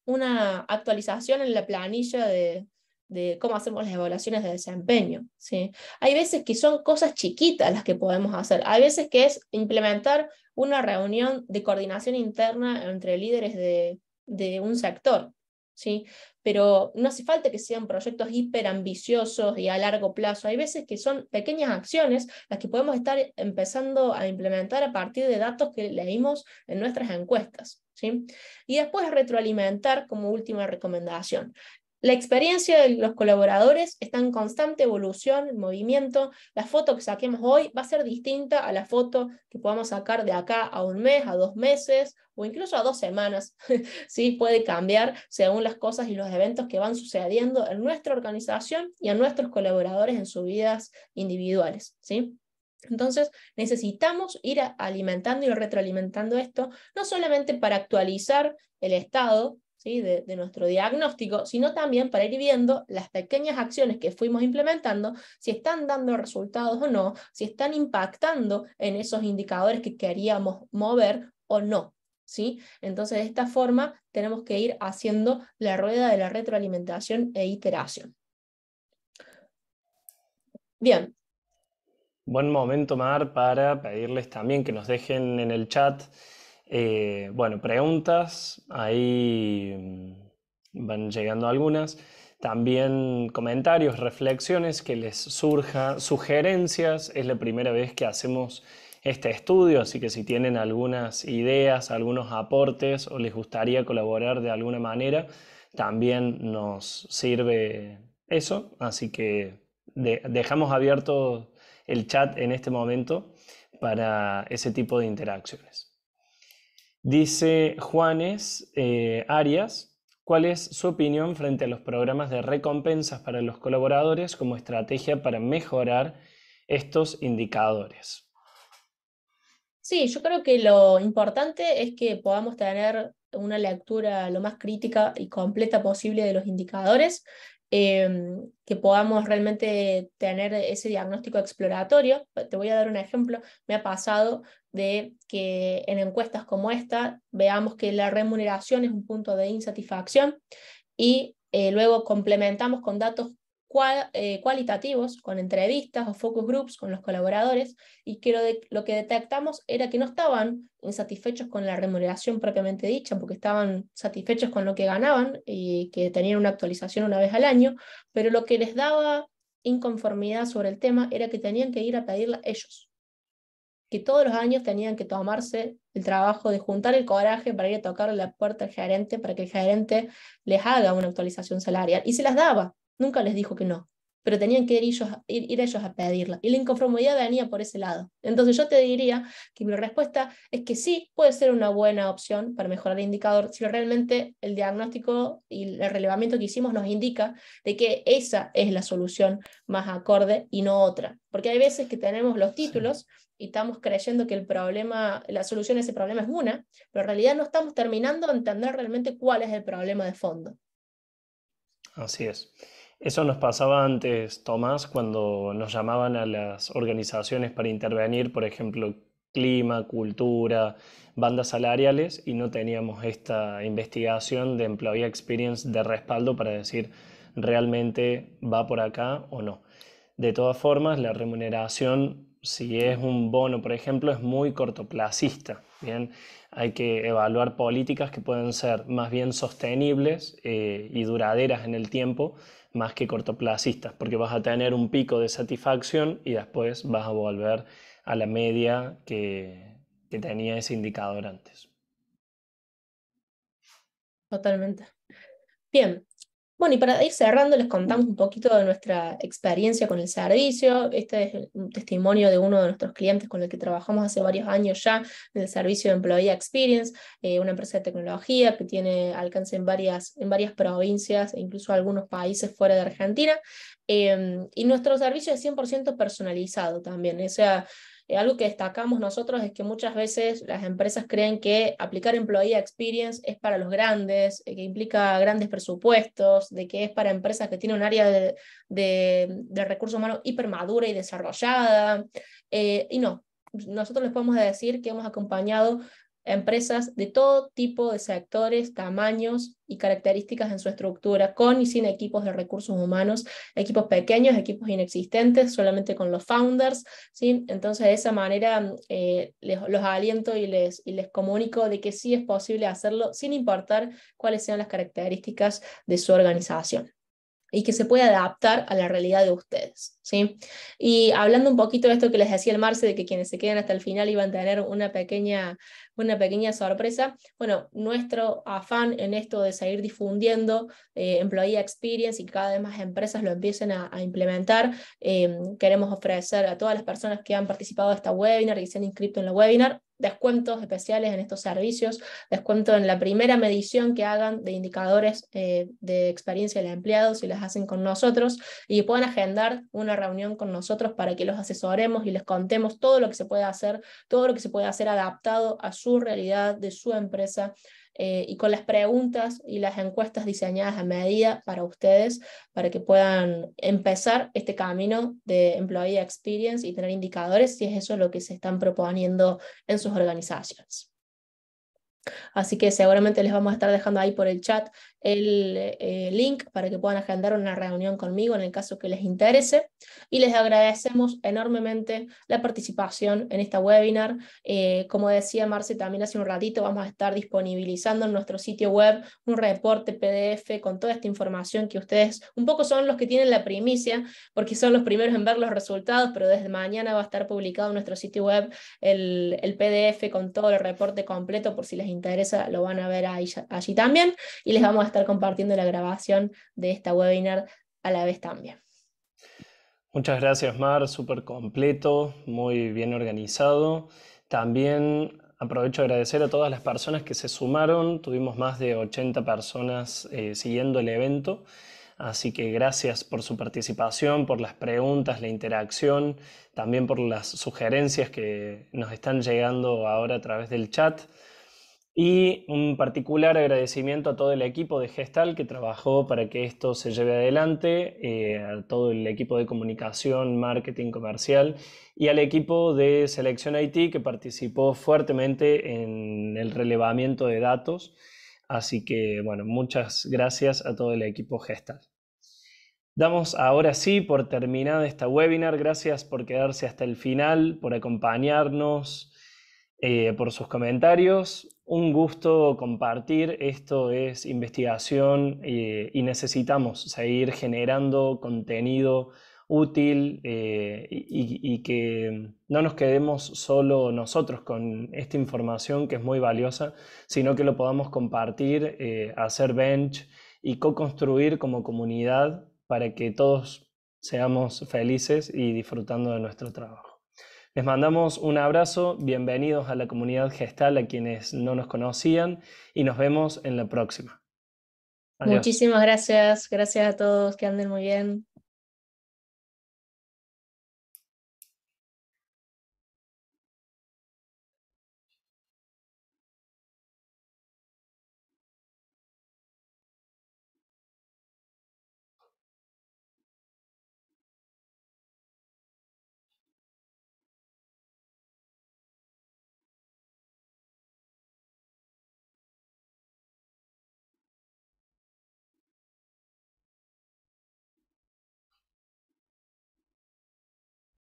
una actualización en la planilla de, de cómo hacemos las evaluaciones de desempeño. ¿sí? Hay veces que son cosas chiquitas las que podemos hacer. Hay veces que es implementar una reunión de coordinación interna entre líderes de, de un sector. ¿sí? pero no hace falta que sean proyectos hiperambiciosos y a largo plazo. Hay veces que son pequeñas acciones las que podemos estar empezando a implementar a partir de datos que leímos en nuestras encuestas. ¿sí? Y después retroalimentar como última recomendación. La experiencia de los colaboradores está en constante evolución, movimiento. La foto que saquemos hoy va a ser distinta a la foto que podamos sacar de acá a un mes, a dos meses o incluso a dos semanas. <laughs> sí, puede cambiar según las cosas y los eventos que van sucediendo en nuestra organización y a nuestros colaboradores en sus vidas individuales. ¿sí? Entonces, necesitamos ir alimentando y retroalimentando esto, no solamente para actualizar el estado de, nuestro diagnóstico, sino también para ir viendo las pequeñas acciones que fuimos implementando, si están dando resultados o no, si están impactando en esos indicadores que queríamos mover o no. ¿Sí? Entonces, de esta forma tenemos que ir haciendo la rueda de la retroalimentación e iteración. Bien. Buen momento, Mar, para pedirles también que nos dejen en el chat eh, bueno, preguntas, ahí mm, van llegando algunas. También comentarios, reflexiones que les surjan, sugerencias. Es la primera vez que hacemos este estudio, así que si tienen algunas ideas, algunos aportes o les gustaría colaborar de alguna manera, también nos sirve eso. Así que dejamos abierto el chat en este momento para ese tipo de interacciones. Dice Juanes eh, Arias, ¿cuál es su opinión frente a los programas de recompensas para los colaboradores como estrategia para mejorar estos indicadores? Sí, yo creo que lo importante es que podamos tener una lectura lo más crítica y completa posible de los indicadores. Em, que podamos realmente tener ese diagnóstico exploratorio. Te voy a dar un ejemplo. Me ha pasado de que en encuestas como esta veamos que la remuneración es un punto de insatisfacción y eh, luego complementamos con datos eh, cualitativos, con entrevistas o focus groups con los colaboradores, y que lo, que detectamos era que no estaban insatisfechos con la remuneración propiamente dicha, porque estaban satisfechos con lo que ganaban y que tenían una actualización una vez al año, pero lo que les daba inconformidad sobre el tema era que tenían que ir a pedirla ellos, que todos los años tenían que tomarse el trabajo de juntar el coraje para ir a tocar la puerta al gerente, para que el gerente les haga una actualización salarial, y se las daba, Nunca les dijo que no, pero tenían que ir ellos, ellos a pedirla. Y la inconformidad venía por ese lado. Entonces yo te diría que mi respuesta es que sí, puede ser una buena opción para mejorar el indicador si realmente el diagnóstico y el relevamiento que hicimos nos indica de que esa es la solución más acorde y no otra. Porque hay veces que tenemos los títulos y estamos creyendo que el problema, la solución a ese problema es una, pero en realidad no estamos terminando de entender realmente cuál es el problema de fondo. Así es. Eso nos pasaba antes, Tomás, cuando nos llamaban a las organizaciones para intervenir, por ejemplo, clima, cultura, bandas salariales, y no teníamos esta investigación de Employee Experience de respaldo para decir realmente va por acá o no. De todas formas, la remuneración, si es un bono, por ejemplo, es muy cortoplacista. Bien, hay que evaluar políticas que pueden ser más bien sostenibles eh, y duraderas en el tiempo más que cortoplacistas, porque vas a tener un pico de satisfacción y después vas a volver a la media que, que tenía ese indicador antes. Totalmente. Bien, bueno, y para ir cerrando, les contamos un poquito de nuestra experiencia con el servicio. Este es un testimonio de uno de nuestros clientes con el que trabajamos hace varios años ya, en el servicio de Employee Experience, eh, una empresa de tecnología que tiene alcance en varias, en varias provincias e incluso algunos países fuera de Argentina. Em, y nuestro servicio es 100% personalizado también. O sea, eh, algo que destacamos nosotros es que muchas veces las empresas creen que aplicar Employee Experience es para los grandes, eh, que implica grandes presupuestos, de que es para empresas que tienen un área de, de recursos humanos hipermadura y desarrollada. Eh, y no, nosotros les podemos decir que hemos acompañado empresas de todo tipo de sectores, tamaños y características en su estructura, con y sin equipos de recursos humanos, equipos pequeños, equipos inexistentes, solamente con los founders. ¿sí? Entonces, de esa manera eh, les, los aliento y les, y les comunico de que sí es posible hacerlo sin importar cuáles sean las características de su organización y que se puede adaptar a la realidad de ustedes. ¿sí? Y hablando un poquito de esto que les decía el Marce, de que quienes se quedan hasta el final iban a tener una pequeña, una pequeña sorpresa, bueno, nuestro afán en esto de seguir difundiendo eh, Employee Experience y cada vez más empresas lo empiecen a, implementar, eh, queremos ofrecer a todas las personas que han participado de esta webinar y se han inscrito en la webinar, descuentos especiales en estos servicios, descuento en la primera medición que hagan de indicadores eh, de experiencia los empleados si las hacen con nosotros y puedan agendar una reunión con nosotros para que los asesoremos y les contemos todo lo que se puede hacer, todo lo que se puede hacer adaptado a su realidad de su empresa eh, y con las preguntas y las encuestas diseñadas a medida para ustedes, para que puedan empezar este camino de employee experience y tener indicadores si es eso lo que se están proponiendo en sus organizaciones. Así que seguramente les vamos a estar dejando ahí por el chat el eh, link para que puedan agendar una reunión conmigo en el caso que les interese. Y les agradecemos enormemente la participación en este webinar. Eh, como decía Marce también hace un ratito, vamos a estar disponibilizando en nuestro sitio web un reporte PDF con toda esta información que ustedes un poco son los que tienen la primicia, porque son los primeros en ver los resultados, pero desde mañana va a estar publicado en nuestro sitio web el, PDF con todo el reporte completo, por si les interesa, lo van a ver allí también. Y les vamos a estar compartiendo la grabación de esta webinar a la vez también. Muchas gracias, Mar, súper completo, muy bien organizado. También aprovecho agradecer a todas las personas que se sumaron, tuvimos más de 80 personas eh, siguiendo el evento. Así que gracias por su participación, por las preguntas, la interacción, también por las sugerencias que nos están llegando ahora a través del chat. Y un particular agradecimiento a todo el equipo de Gestal que trabajó para que esto se lleve adelante, eh, a todo el equipo de comunicación, marketing comercial y al equipo de Selección IT que participó fuertemente en el relevamiento de datos. Así que, bueno, muchas gracias a todo el equipo Gestal. Damos ahora sí por terminada esta webinar. Gracias por quedarse hasta el final, por acompañarnos, eh, por sus comentarios. Un gusto compartir, esto es investigación eh, y necesitamos seguir generando contenido útil eh, y, que no nos quedemos solo nosotros con esta información que es muy valiosa, sino que lo podamos compartir, eh, hacer bench y co-construir como comunidad para que todos seamos felices y disfrutando de nuestro trabajo. Les mandamos un abrazo, bienvenidos a la comunidad gestal a quienes no nos conocían y nos vemos en la próxima. Muchísimas gracias, gracias a todos, que anden muy bien.